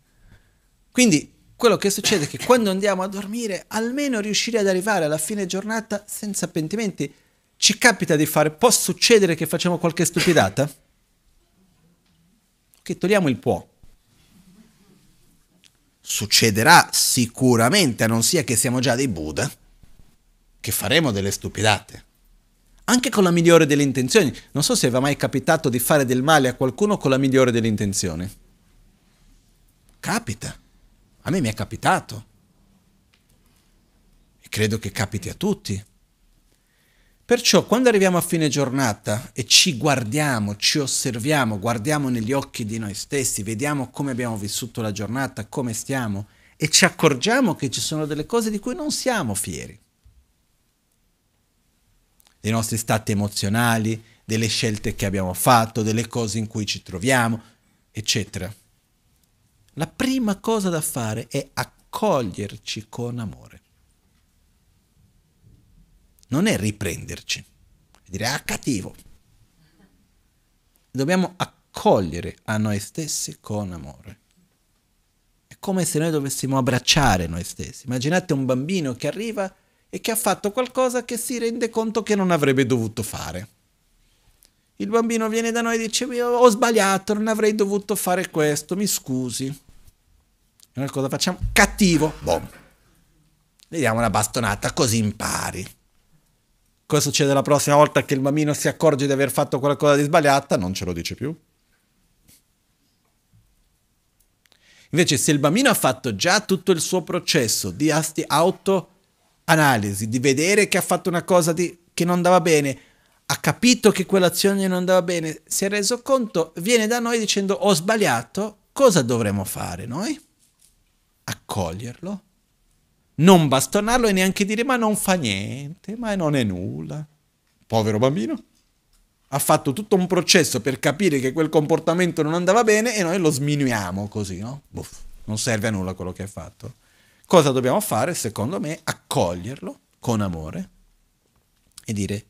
Quindi quello che succede è che quando andiamo a dormire, almeno riuscire ad arrivare alla fine giornata senza pentimenti. Ci capita di fare, può succedere che facciamo qualche stupidata? Che togliamo il può succederà sicuramente, a non sia che siamo già dei Buddha, che faremo delle stupidate. Anche con la migliore delle intenzioni. Non so se vi è mai capitato di fare del male a qualcuno con la migliore delle intenzioni. Capita. A me mi è capitato. E credo che capiti a tutti. Perciò quando arriviamo a fine giornata e ci guardiamo, ci osserviamo, guardiamo negli occhi di noi stessi, vediamo come abbiamo vissuto la giornata, come stiamo e ci accorgiamo che ci sono delle cose di cui non siamo fieri. Dei nostri stati emozionali, delle scelte che abbiamo fatto, delle cose in cui ci troviamo, eccetera. La prima cosa da fare è accoglierci con amore non è riprenderci, è dire ah cattivo. Dobbiamo accogliere a noi stessi con amore. È come se noi dovessimo abbracciare noi stessi. Immaginate un bambino che arriva e che ha fatto qualcosa che si rende conto che non avrebbe dovuto fare. Il bambino viene da noi e dice Io ho sbagliato, non avrei dovuto fare questo, mi scusi. E noi cosa facciamo? Cattivo, Boh. Gli diamo una bastonata così impari. Cosa succede la prossima volta che il bambino si accorge di aver fatto qualcosa di sbagliata? Non ce lo dice più. Invece, se il bambino ha fatto già tutto il suo processo di autoanalisi, di vedere che ha fatto una cosa di, che non andava bene, ha capito che quell'azione non andava bene, si è reso conto, viene da noi dicendo ho sbagliato, cosa dovremmo fare noi? Accoglierlo, non bastonarlo e neanche dire ma non fa niente, ma non è nulla. Povero bambino. Ha fatto tutto un processo per capire che quel comportamento non andava bene e noi lo sminuiamo così, no? Buff, boh, non serve a nulla quello che hai fatto. Cosa dobbiamo fare? Secondo me, accoglierlo con amore e dire,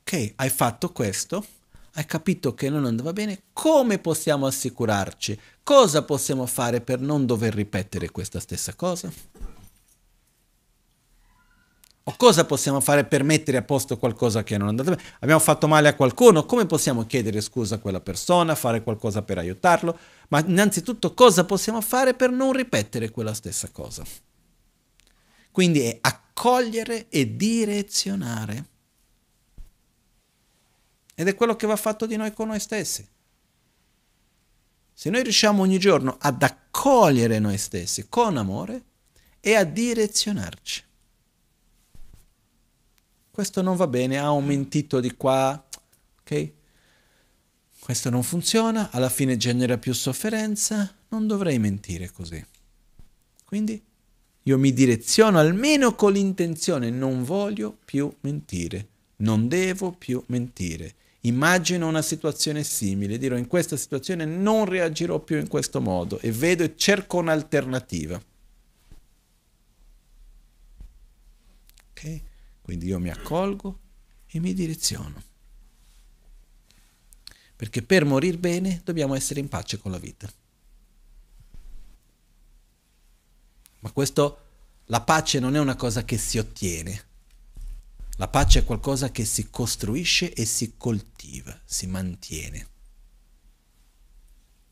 ok, hai fatto questo, hai capito che non andava bene, come possiamo assicurarci? Cosa possiamo fare per non dover ripetere questa stessa cosa? O cosa possiamo fare per mettere a posto qualcosa che non è andato bene? Abbiamo fatto male a qualcuno? Come possiamo chiedere scusa a quella persona, fare qualcosa per aiutarlo? Ma innanzitutto cosa possiamo fare per non ripetere quella stessa cosa? Quindi è accogliere e direzionare. Ed è quello che va fatto di noi con noi stessi. Se noi riusciamo ogni giorno ad accogliere noi stessi con amore e a direzionarci questo non va bene, ha ah, un mm. mentito di qua, ok? Questo non funziona, alla fine genera più sofferenza, non dovrei mentire così. Quindi io mi direziono almeno con l'intenzione, non voglio più mentire, non devo più mentire. Immagino una situazione simile, dirò in questa situazione non reagirò più in questo modo e vedo e cerco un'alternativa. Okay. Quindi io mi accolgo e mi direziono. Perché per morire bene dobbiamo essere in pace con la vita. Ma questo, la pace non è una cosa che si ottiene. La pace è qualcosa che si costruisce e si coltiva, si mantiene.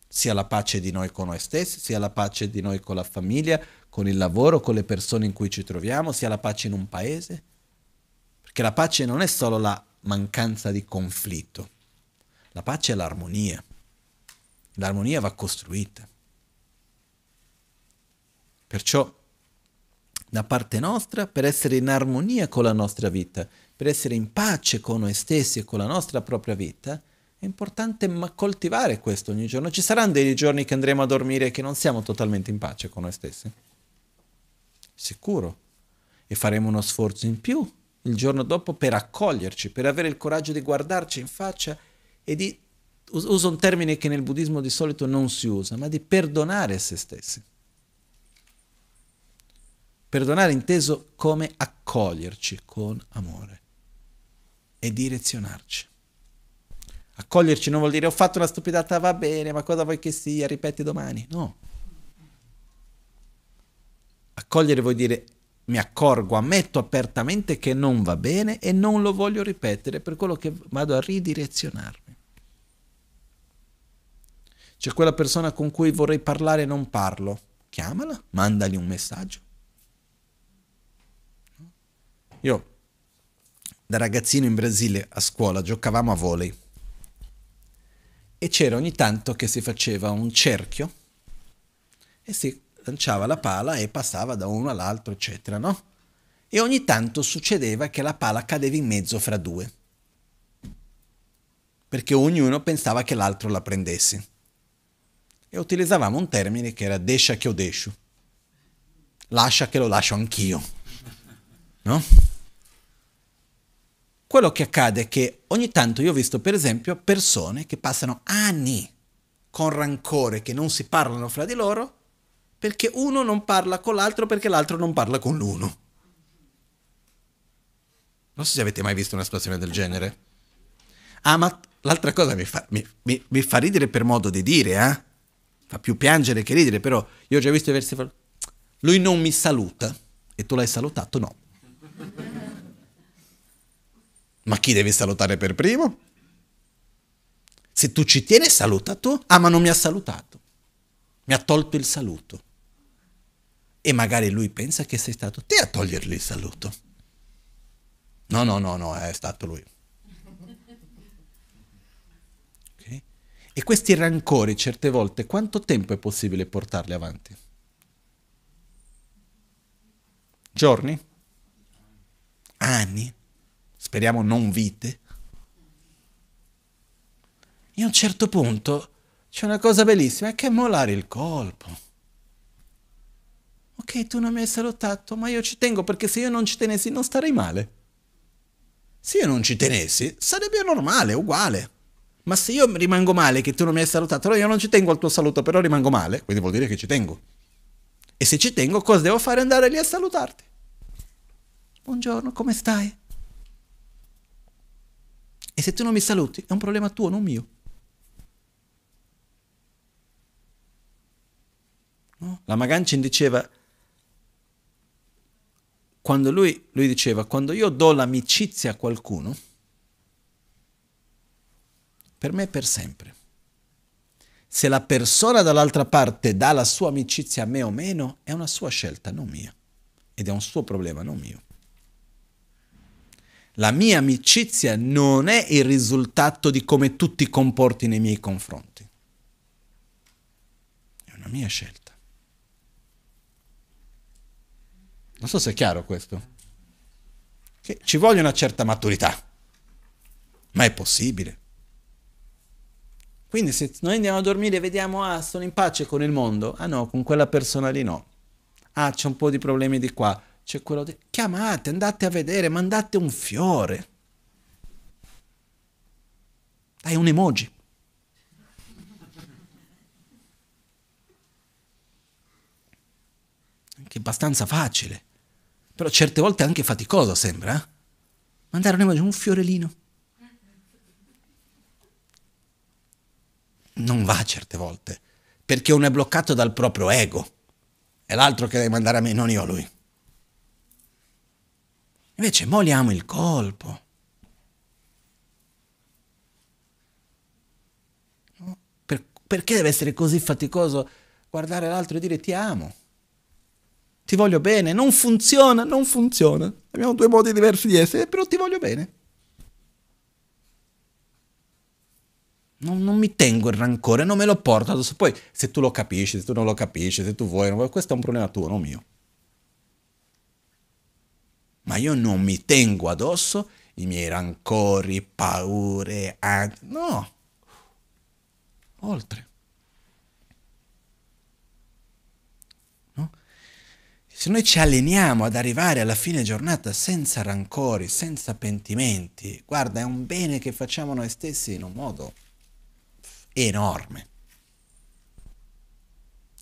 Sia la pace di noi con noi stessi, sia la pace di noi con la famiglia, con il lavoro, con le persone in cui ci troviamo, sia la pace in un paese che la pace non è solo la mancanza di conflitto, la pace è l'armonia. L'armonia va costruita. Perciò, da parte nostra, per essere in armonia con la nostra vita, per essere in pace con noi stessi e con la nostra propria vita, è importante coltivare questo ogni giorno. Ci saranno dei giorni che andremo a dormire e che non siamo totalmente in pace con noi stessi? Sicuro. E faremo uno sforzo in più il giorno dopo per accoglierci, per avere il coraggio di guardarci in faccia e di, uso un termine che nel buddismo di solito non si usa, ma di perdonare a se stessi. Perdonare inteso come accoglierci con amore e direzionarci. Accoglierci non vuol dire ho fatto una stupidata, va bene, ma cosa vuoi che sia, ripeti domani. No. Accogliere vuol dire mi accorgo, ammetto apertamente che non va bene e non lo voglio ripetere per quello che vado a ridirezionarmi. C'è quella persona con cui vorrei parlare e non parlo. Chiamala, mandali un messaggio. Io, da ragazzino in Brasile a scuola, giocavamo a volei. E c'era ogni tanto che si faceva un cerchio e si lanciava la pala e passava da uno all'altro, eccetera, no? E ogni tanto succedeva che la pala cadeva in mezzo fra due, perché ognuno pensava che l'altro la prendesse. E utilizzavamo un termine che era descia che odescio, lascia che lo lascio anch'io, no? Quello che accade è che ogni tanto io ho visto, per esempio, persone che passano anni con rancore che non si parlano fra di loro perché uno non parla con l'altro perché l'altro non parla con l'uno. Non so se avete mai visto una situazione del genere. Ah, ma l'altra cosa mi fa, mi, mi, mi fa ridere per modo di dire, eh? Fa più piangere che ridere, però io ho già visto diversi... Lui non mi saluta e tu l'hai salutato? No. Ma chi devi salutare per primo? Se tu ci tieni, saluta tu. Ah, ma non mi ha salutato. Mi ha tolto il saluto e magari lui pensa che sei stato te a togliergli il saluto. No, no, no, no, è stato lui. Okay? E questi rancori certe volte quanto tempo è possibile portarli avanti? Giorni? Anni? Speriamo non vite? E a un certo punto c'è una cosa bellissima, è che mollare il colpo ok, tu non mi hai salutato, ma io ci tengo perché se io non ci tenessi non starei male. Se io non ci tenessi sarebbe normale, uguale. Ma se io rimango male che tu non mi hai salutato, allora io non ci tengo al tuo saluto, però rimango male, quindi vuol dire che ci tengo. E se ci tengo, cosa devo fare? Andare lì a salutarti. Buongiorno, come stai? E se tu non mi saluti, è un problema tuo, non mio. No? La Magancin diceva quando lui, lui diceva, quando io do l'amicizia a qualcuno, per me è per sempre. Se la persona dall'altra parte dà la sua amicizia a me o meno, è una sua scelta, non mia. Ed è un suo problema, non mio. La mia amicizia non è il risultato di come tu ti comporti nei miei confronti. È una mia scelta. Non so se è chiaro questo. Che ci vuole una certa maturità, ma è possibile. Quindi se noi andiamo a dormire e vediamo, ah, sono in pace con il mondo, ah no, con quella persona lì no. Ah, c'è un po' di problemi di qua, c'è quello di... Chiamate, andate a vedere, mandate un fiore. Dai, un emoji. Anche abbastanza facile però certe volte anche faticoso, sembra, eh? mandare un'emoji, un fiorellino. Non va certe volte, perché uno è bloccato dal proprio ego, è l'altro che deve mandare a me, non io a lui. Invece moliamo il colpo. perché deve essere così faticoso guardare l'altro e dire ti amo? ti voglio bene, non funziona, non funziona. Abbiamo due modi diversi di essere, però ti voglio bene. Non, non, mi tengo il rancore, non me lo porto addosso. Poi se tu lo capisci, se tu non lo capisci, se tu vuoi, questo è un problema tuo, non mio. Ma io non mi tengo addosso i miei rancori, paure, an- no. Oltre. Se noi ci alleniamo ad arrivare alla fine giornata senza rancori, senza pentimenti, guarda, è un bene che facciamo noi stessi in un modo enorme.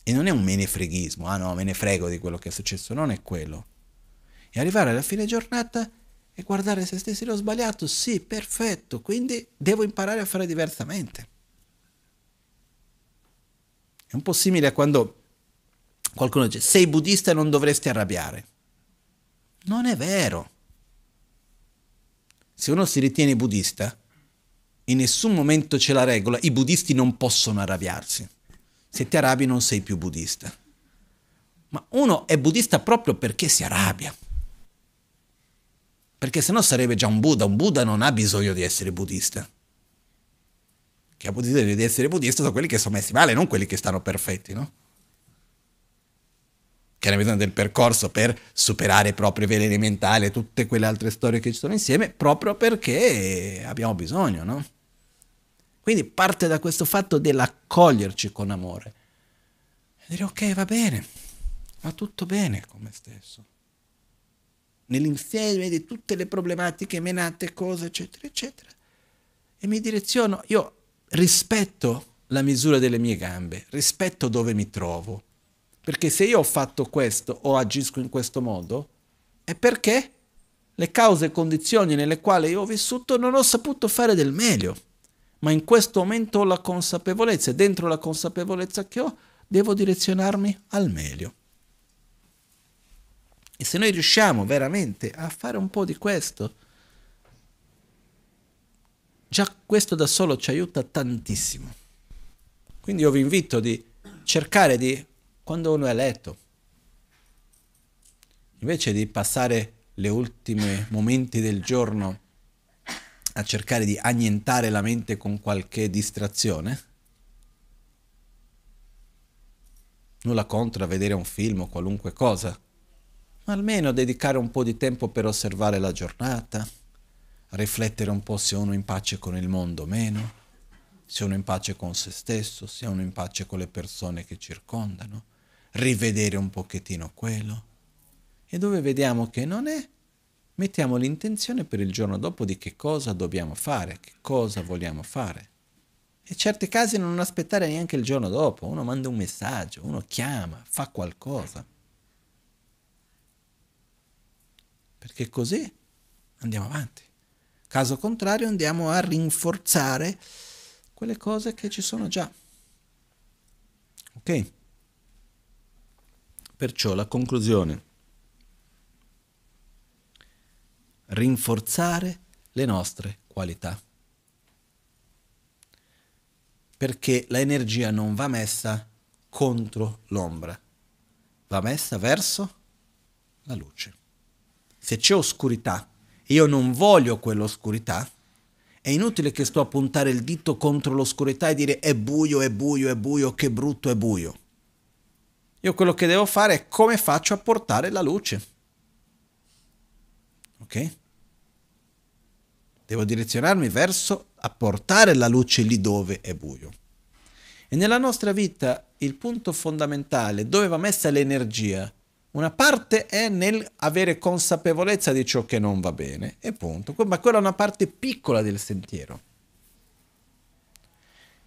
E non è un menefreghismo, ah no, me ne frego di quello che è successo, non è quello. E arrivare alla fine giornata e guardare se stessi l'ho sbagliato, sì, perfetto, quindi devo imparare a fare diversamente. È un po' simile a quando Qualcuno dice, sei buddista e non dovresti arrabbiare. Non è vero. Se uno si ritiene buddista, in nessun momento c'è la regola, i buddisti non possono arrabbiarsi. Se ti arrabbi non sei più buddista. Ma uno è buddista proprio perché si arrabbia. Perché sennò sarebbe già un Buddha. Un Buddha non ha bisogno di essere buddista. Chi ha bisogno di essere buddista sono quelli che sono messi male, non quelli che stanno perfetti, no? che hanno bisogno del percorso per superare proprio mentali e tutte quelle altre storie che ci sono insieme, proprio perché abbiamo bisogno, no? Quindi parte da questo fatto dell'accoglierci con amore. E dire ok, va bene, va tutto bene con me stesso. Nell'insieme di tutte le problematiche menate, cose, eccetera, eccetera. E mi direziono, io rispetto la misura delle mie gambe, rispetto dove mi trovo perché se io ho fatto questo o agisco in questo modo, è perché le cause e condizioni nelle quali io ho vissuto non ho saputo fare del meglio. Ma in questo momento ho la consapevolezza e dentro la consapevolezza che ho devo direzionarmi al meglio. E se noi riusciamo veramente a fare un po' di questo, già questo da solo ci aiuta tantissimo. Quindi io vi invito di cercare di quando uno è letto, Invece di passare le ultime momenti del giorno a cercare di annientare la mente con qualche distrazione, nulla contro a vedere un film o qualunque cosa, ma almeno dedicare un po' di tempo per osservare la giornata, riflettere un po' se uno è in pace con il mondo o meno, se uno è in pace con se stesso, se uno è in pace con le persone che circondano, rivedere un pochettino quello. E dove vediamo che non è, mettiamo l'intenzione per il giorno dopo di che cosa dobbiamo fare, che cosa vogliamo fare. E certi casi non aspettare neanche il giorno dopo, uno manda un messaggio, uno chiama, fa qualcosa. Perché così andiamo avanti. Caso contrario andiamo a rinforzare quelle cose che ci sono già. Ok? Perciò la conclusione. Rinforzare le nostre qualità. Perché l'energia non va messa contro l'ombra, va messa verso la luce. Se c'è oscurità e io non voglio quell'oscurità, è inutile che sto a puntare il dito contro l'oscurità e dire è buio, è buio, è buio, che brutto, è buio. Io quello che devo fare è come faccio a portare la luce. Ok? Devo direzionarmi verso a portare la luce lì dove è buio. E nella nostra vita il punto fondamentale dove va messa l'energia, una parte è nel avere consapevolezza di ciò che non va bene, e punto. Ma quella è una parte piccola del sentiero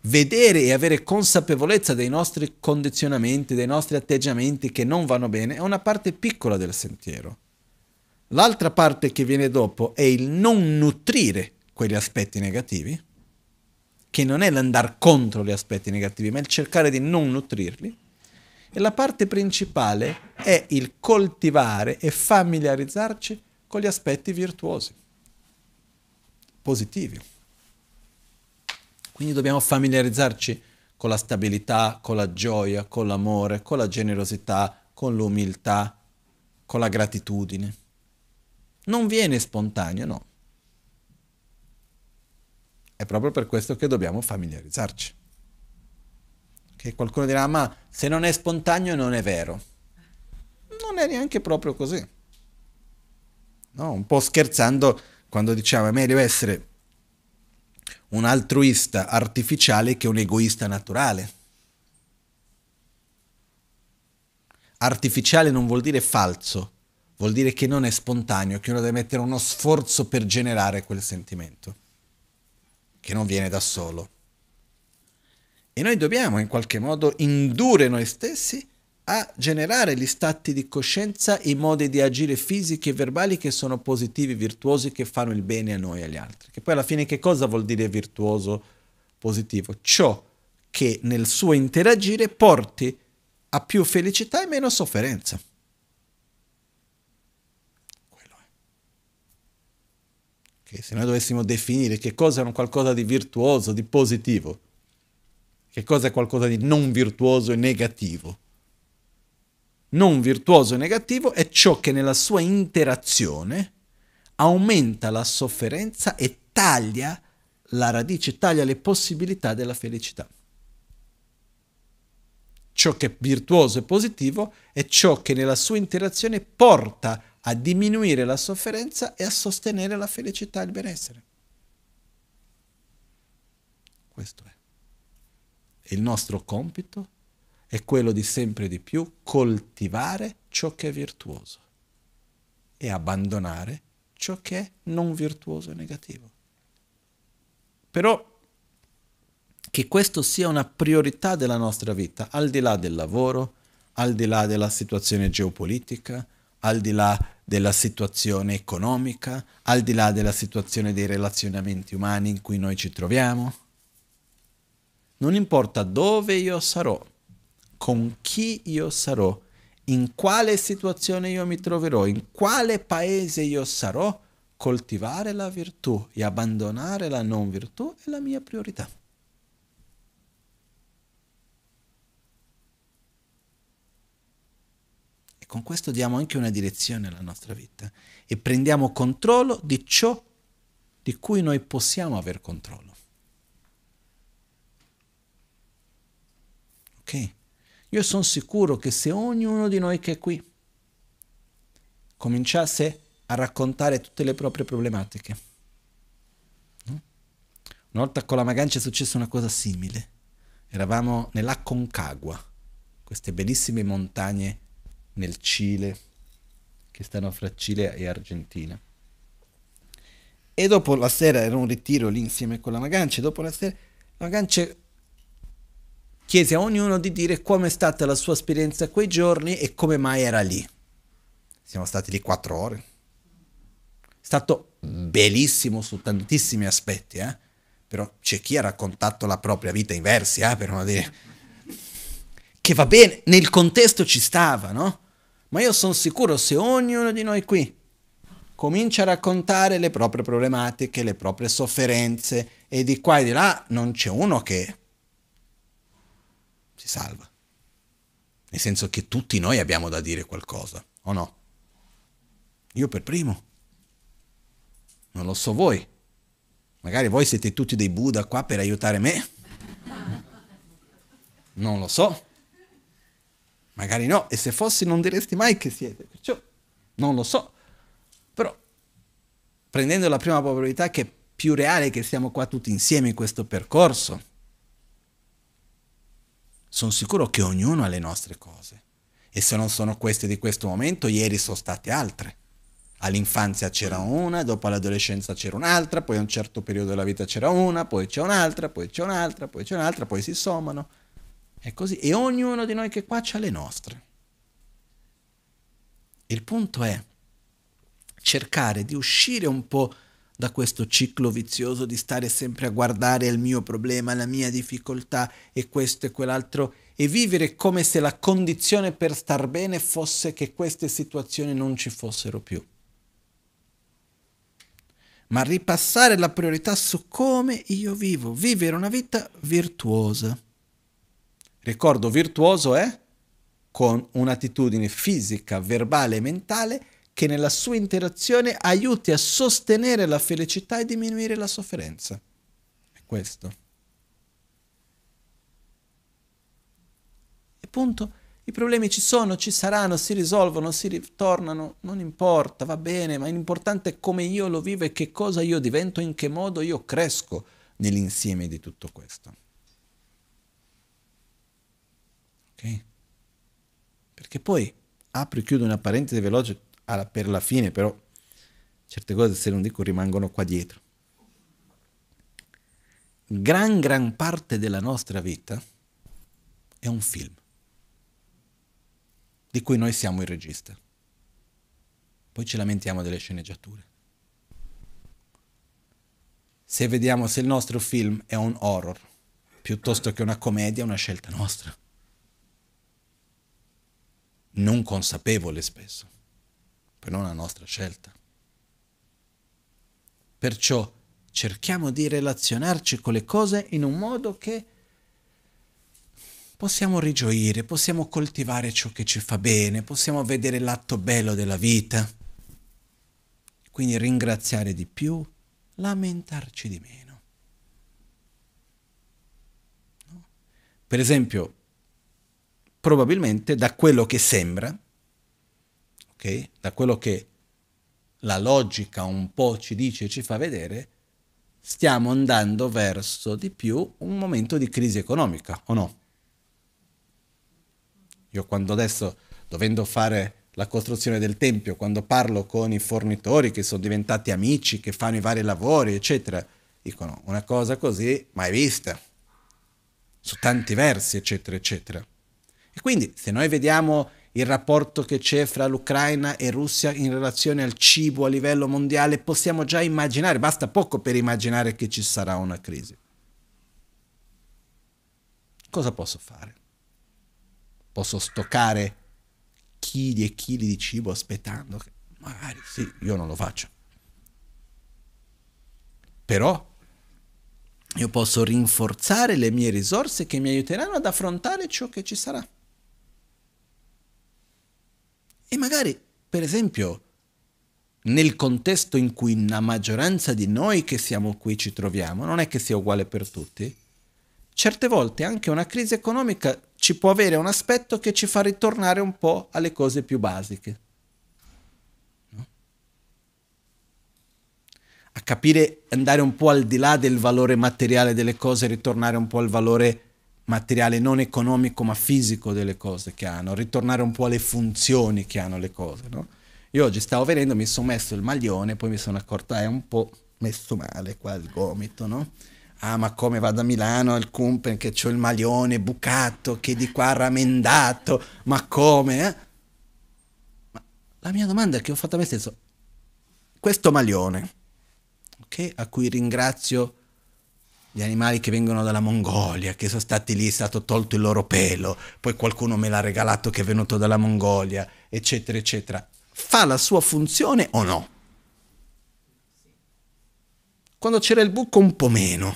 vedere e avere consapevolezza dei nostri condizionamenti, dei nostri atteggiamenti che non vanno bene, è una parte piccola del sentiero. L'altra parte che viene dopo è il non nutrire quegli aspetti negativi, che non è l'andare contro gli aspetti negativi, ma il cercare di non nutrirli. E la parte principale è il coltivare e familiarizzarci con gli aspetti virtuosi, positivi. Quindi dobbiamo familiarizzarci con la stabilità, con la gioia, con l'amore, con la generosità, con l'umiltà, con la gratitudine. Non viene spontaneo, no. È proprio per questo che dobbiamo familiarizzarci. Che qualcuno dirà, ma se non è spontaneo non è vero. Non è neanche proprio così. No, un po' scherzando quando diciamo, è meglio essere un altruista artificiale che un egoista naturale. Artificiale non vuol dire falso, vuol dire che non è spontaneo, che uno deve mettere uno sforzo per generare quel sentimento, che non viene da solo. E noi dobbiamo in qualche modo indurre noi stessi a generare gli stati di coscienza i modi di agire fisici e verbali che sono positivi, virtuosi, che fanno il bene a noi e agli altri. Che poi alla fine che cosa vuol dire virtuoso, positivo? Ciò che nel suo interagire porti a più felicità e meno sofferenza. Quello è. Okay, se noi dovessimo definire che cosa è un qualcosa di virtuoso, di positivo, che cosa è qualcosa di non virtuoso e negativo, non virtuoso e negativo è ciò che nella sua interazione aumenta la sofferenza e taglia la radice, taglia le possibilità della felicità. Ciò che è virtuoso e positivo è ciò che nella sua interazione porta a diminuire la sofferenza e a sostenere la felicità e il benessere. Questo è. il nostro compito è quello di sempre di più coltivare ciò che è virtuoso e abbandonare ciò che è non virtuoso e negativo. Però che questo sia una priorità della nostra vita, al di là del lavoro, al di là della situazione geopolitica, al di là della situazione economica, al di là della situazione dei relazionamenti umani in cui noi ci troviamo. Non importa dove io sarò, con chi io sarò, in quale situazione io mi troverò, in quale paese io sarò, coltivare la virtù e abbandonare la non virtù è la mia priorità. E con questo diamo anche una direzione alla nostra vita e prendiamo controllo di ciò di cui noi possiamo aver controllo. Ok? Io sono sicuro che se ognuno di noi che è qui cominciasse a raccontare tutte le proprie problematiche, una volta con la Magancia è successa una cosa simile. Eravamo nell'Aconcagua, queste bellissime montagne nel Cile, che stanno fra Cile e Argentina. E dopo la sera era un ritiro lì insieme con la Magancia, dopo la sera la Magancia chiese a ognuno di dire come è stata la sua esperienza quei giorni e come mai era lì. Siamo stati lì quattro ore. È stato bellissimo su tantissimi aspetti, eh? però c'è chi ha raccontato la propria vita in versi, eh? per non dire... Che va bene, nel contesto ci stava, no? Ma io sono sicuro se ognuno di noi qui comincia a raccontare le proprie problematiche, le proprie sofferenze e di qua e di là non c'è uno che si salva. Nel senso che tutti noi abbiamo da dire qualcosa, o no? Io per primo. Non lo so voi. Magari voi siete tutti dei Buddha qua per aiutare me. Non lo so. Magari no. E se fossi non diresti mai che siete. Perciò non lo so. Però, prendendo la prima probabilità che è più reale che siamo qua tutti insieme in questo percorso, sono sicuro che ognuno ha le nostre cose. E se non sono queste di questo momento, ieri sono state altre. All'infanzia c'era una, dopo all'adolescenza c'era un'altra, poi a un certo periodo della vita c'era una, poi c'è un'altra, poi c'è un'altra, poi c'è un'altra, poi si sommano. È così. E ognuno di noi che qua ha le nostre. Il punto è cercare di uscire un po' da questo ciclo vizioso di stare sempre a guardare il mio problema, la mia difficoltà e questo e quell'altro e vivere come se la condizione per star bene fosse che queste situazioni non ci fossero più. Ma ripassare la priorità su come io vivo, vivere una vita virtuosa. Ricordo, virtuoso è con un'attitudine fisica, verbale e mentale che nella sua interazione aiuti a sostenere la felicità e diminuire la sofferenza. È questo. E punto. I problemi ci sono, ci saranno, si risolvono, si ritornano, non importa, va bene, ma l'importante è come io lo vivo e che cosa io divento, in che modo io cresco nell'insieme di tutto questo. Ok? Perché poi apro e chiudo una parentesi veloce, alla, per la fine, però certe cose se non dico rimangono qua dietro. Gran gran parte della nostra vita è un film di cui noi siamo il regista. Poi ci lamentiamo delle sceneggiature. Se vediamo se il nostro film è un horror piuttosto che una commedia, è una scelta nostra. Non consapevole spesso per non la nostra scelta. Perciò cerchiamo di relazionarci con le cose in un modo che possiamo rigioire, possiamo coltivare ciò che ci fa bene, possiamo vedere l'atto bello della vita. Quindi ringraziare di più, lamentarci di meno. No? Per esempio, probabilmente da quello che sembra, okay? da quello che la logica un po' ci dice e ci fa vedere, stiamo andando verso di più un momento di crisi economica, o no? Io quando adesso, dovendo fare la costruzione del tempio, quando parlo con i fornitori che sono diventati amici, che fanno i vari lavori, eccetera, dicono una cosa così mai vista, su tanti versi, eccetera, eccetera. E quindi se noi vediamo il rapporto che c'è fra l'Ucraina e Russia in relazione al cibo a livello mondiale, possiamo già immaginare, basta poco per immaginare che ci sarà una crisi. Cosa posso fare? Posso stoccare chili e chili di cibo aspettando? Che... Magari sì, io non lo faccio. Però io posso rinforzare le mie risorse che mi aiuteranno ad affrontare ciò che ci sarà. E magari, per esempio, nel contesto in cui la maggioranza di noi che siamo qui ci troviamo, non è che sia uguale per tutti, certe volte anche una crisi economica ci può avere un aspetto che ci fa ritornare un po' alle cose più basiche. No? A capire, andare un po' al di là del valore materiale delle cose, ritornare un po' al valore materiale non economico ma fisico delle cose che hanno, ritornare un po' alle funzioni che hanno le cose. No? Io oggi stavo venendo, mi sono messo il maglione, poi mi sono accorto, ah, è un po' messo male qua il gomito, no? Ah, ma come vado a Milano al Kumpen che ho il maglione bucato, che di qua ramendato, ma come? Eh? Ma la mia domanda è che ho fatto a me stesso, questo maglione, okay, a cui ringrazio gli animali che vengono dalla Mongolia, che sono stati lì, è stato tolto il loro pelo, poi qualcuno me l'ha regalato che è venuto dalla Mongolia, eccetera, eccetera. Fa la sua funzione o no? Quando c'era il buco un po' meno,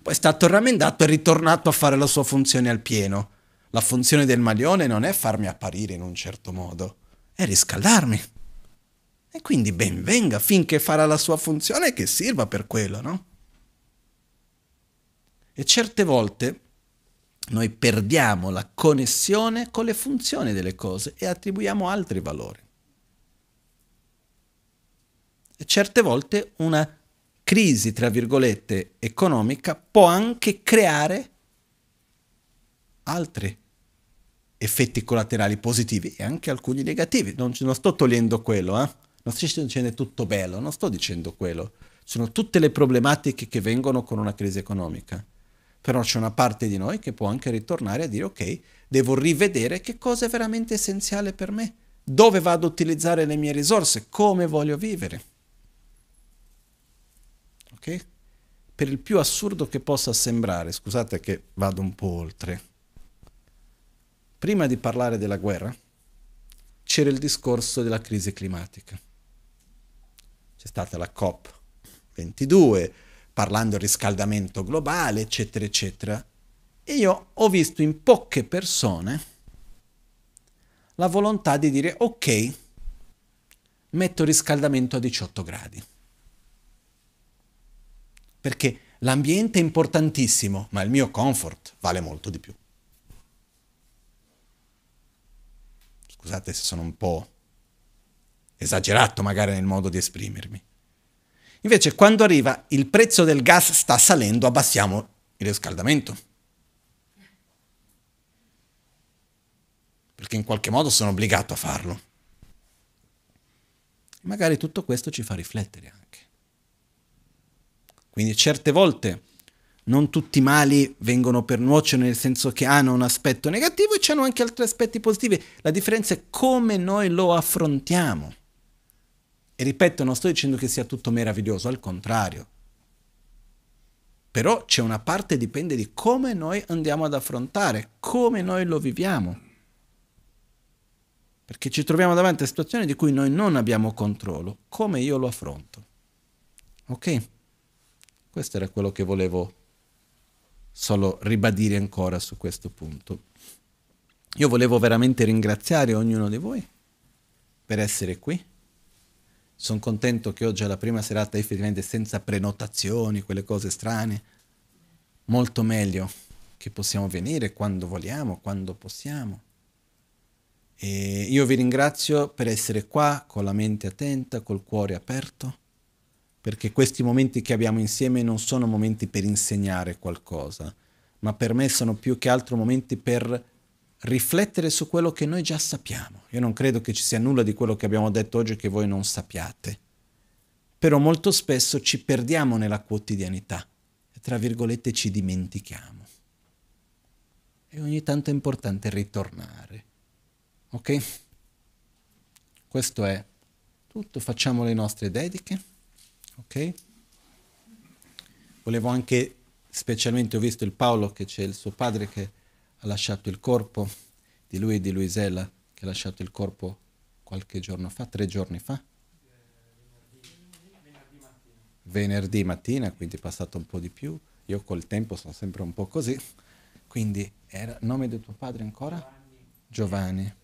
poi è stato ramendato e ritornato a fare la sua funzione al pieno. La funzione del maglione non è farmi apparire in un certo modo, è riscaldarmi. E quindi ben venga finché farà la sua funzione che sirva per quello, no? E certe volte noi perdiamo la connessione con le funzioni delle cose e attribuiamo altri valori. E certe volte una crisi, tra virgolette, economica può anche creare altri effetti collaterali positivi e anche alcuni negativi. Non, non sto togliendo quello, eh? non sto dicendo tutto bello, non sto dicendo quello. Sono tutte le problematiche che vengono con una crisi economica. Però c'è una parte di noi che può anche ritornare a dire ok, devo rivedere che cosa è veramente essenziale per me, dove vado a utilizzare le mie risorse, come voglio vivere. Ok? Per il più assurdo che possa sembrare, scusate che vado un po' oltre. Prima di parlare della guerra c'era il discorso della crisi climatica. C'è stata la COP 22, parlando del riscaldamento globale, eccetera, eccetera. E io ho visto in poche persone la volontà di dire ok, metto riscaldamento a 18 gradi. Perché l'ambiente è importantissimo, ma il mio comfort vale molto di più. Scusate se sono un po' esagerato magari nel modo di esprimermi. Invece quando arriva il prezzo del gas sta salendo, abbassiamo il riscaldamento. Perché in qualche modo sono obbligato a farlo. Magari tutto questo ci fa riflettere anche. Quindi certe volte non tutti i mali vengono per nuocere nel senso che hanno un aspetto negativo e c'hanno anche altri aspetti positivi. La differenza è come noi lo affrontiamo. E ripeto, non sto dicendo che sia tutto meraviglioso, al contrario. Però c'è una parte dipende di come noi andiamo ad affrontare, come noi lo viviamo. Perché ci troviamo davanti a situazioni di cui noi non abbiamo controllo, come io lo affronto. Ok? Questo era quello che volevo solo ribadire ancora su questo punto. Io volevo veramente ringraziare ognuno di voi per essere qui sono contento che oggi è la prima serata effettivamente senza prenotazioni, quelle cose strane. Molto meglio che possiamo venire quando vogliamo, quando possiamo. E io vi ringrazio per essere qua con la mente attenta, col cuore aperto, perché questi momenti che abbiamo insieme non sono momenti per insegnare qualcosa, ma per me sono più che altro momenti per riflettere su quello che noi già sappiamo. Io non credo che ci sia nulla di quello che abbiamo detto oggi che voi non sappiate, però molto spesso ci perdiamo nella quotidianità e tra virgolette ci dimentichiamo. E ogni tanto è importante ritornare. Ok? Questo è tutto, facciamo le nostre dediche. Ok? Volevo anche, specialmente ho visto il Paolo che c'è il suo padre che ha lasciato il corpo di lui e di Luisella, che ha lasciato il corpo qualche giorno fa, tre giorni fa. Venerdì mattina, quindi è passato un po' di più. Io col tempo sono sempre un po' così. Quindi era nome di tuo padre ancora? Giovanni.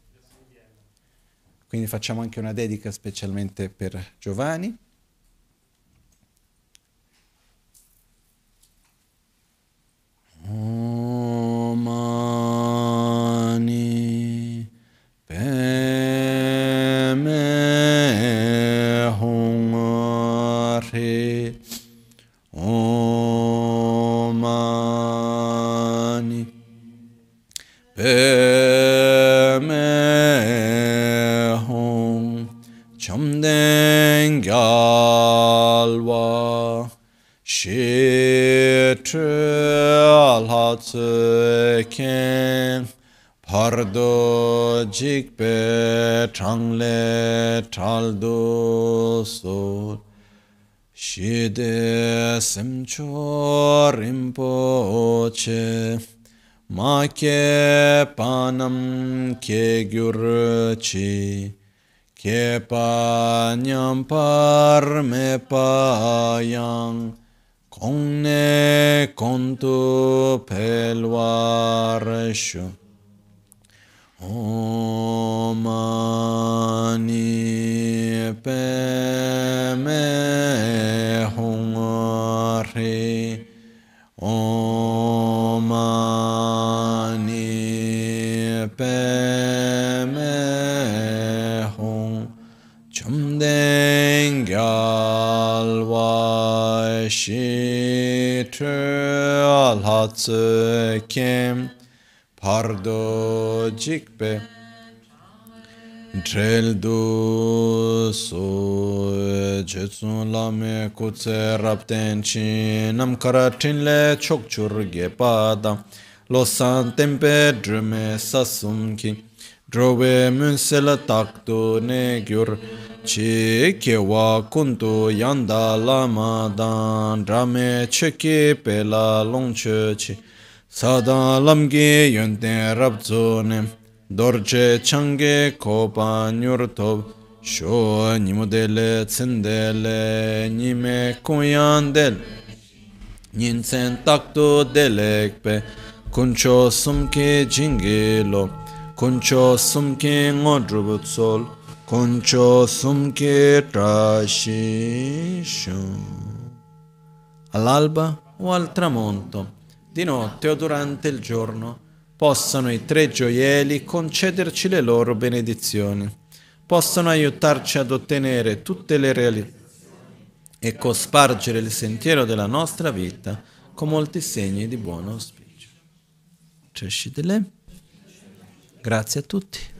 Quindi facciamo anche una dedica specialmente per Giovanni. ken pardo jik pe chang le chal do so shi de sim ma ke panam ke gyur ke pa nyam par me pa Conne eh, contu pelvareshu. Omani peme hungari. Om eşitü alhatı kim pardo cikbe Treldu su jetsun lame kutse rapten çinam karatinle çok çurge padam losan tempe drüme sasum ki drobe münsela takto ne gör Chī kiawā kuñ yanda yāndā lāmādā Rāmē chakī pela lōṅ chū chī Sādā lām gī yontē rābzu nēm Dōr che chaṅ gī kōpā ňur tōb Shū āñi mu de le cindelē Āñi me kuñ yāndelē Nīn cēn taktu de lek pē Kuñ cho sūṅ Kuncho sumke trashishu. All'alba o al tramonto, di notte o durante il giorno, possano i tre gioielli concederci le loro benedizioni, possano aiutarci ad ottenere tutte le realizzazioni e cospargere il sentiero della nostra vita con molti segni di buono auspicio. Grazie a tutti.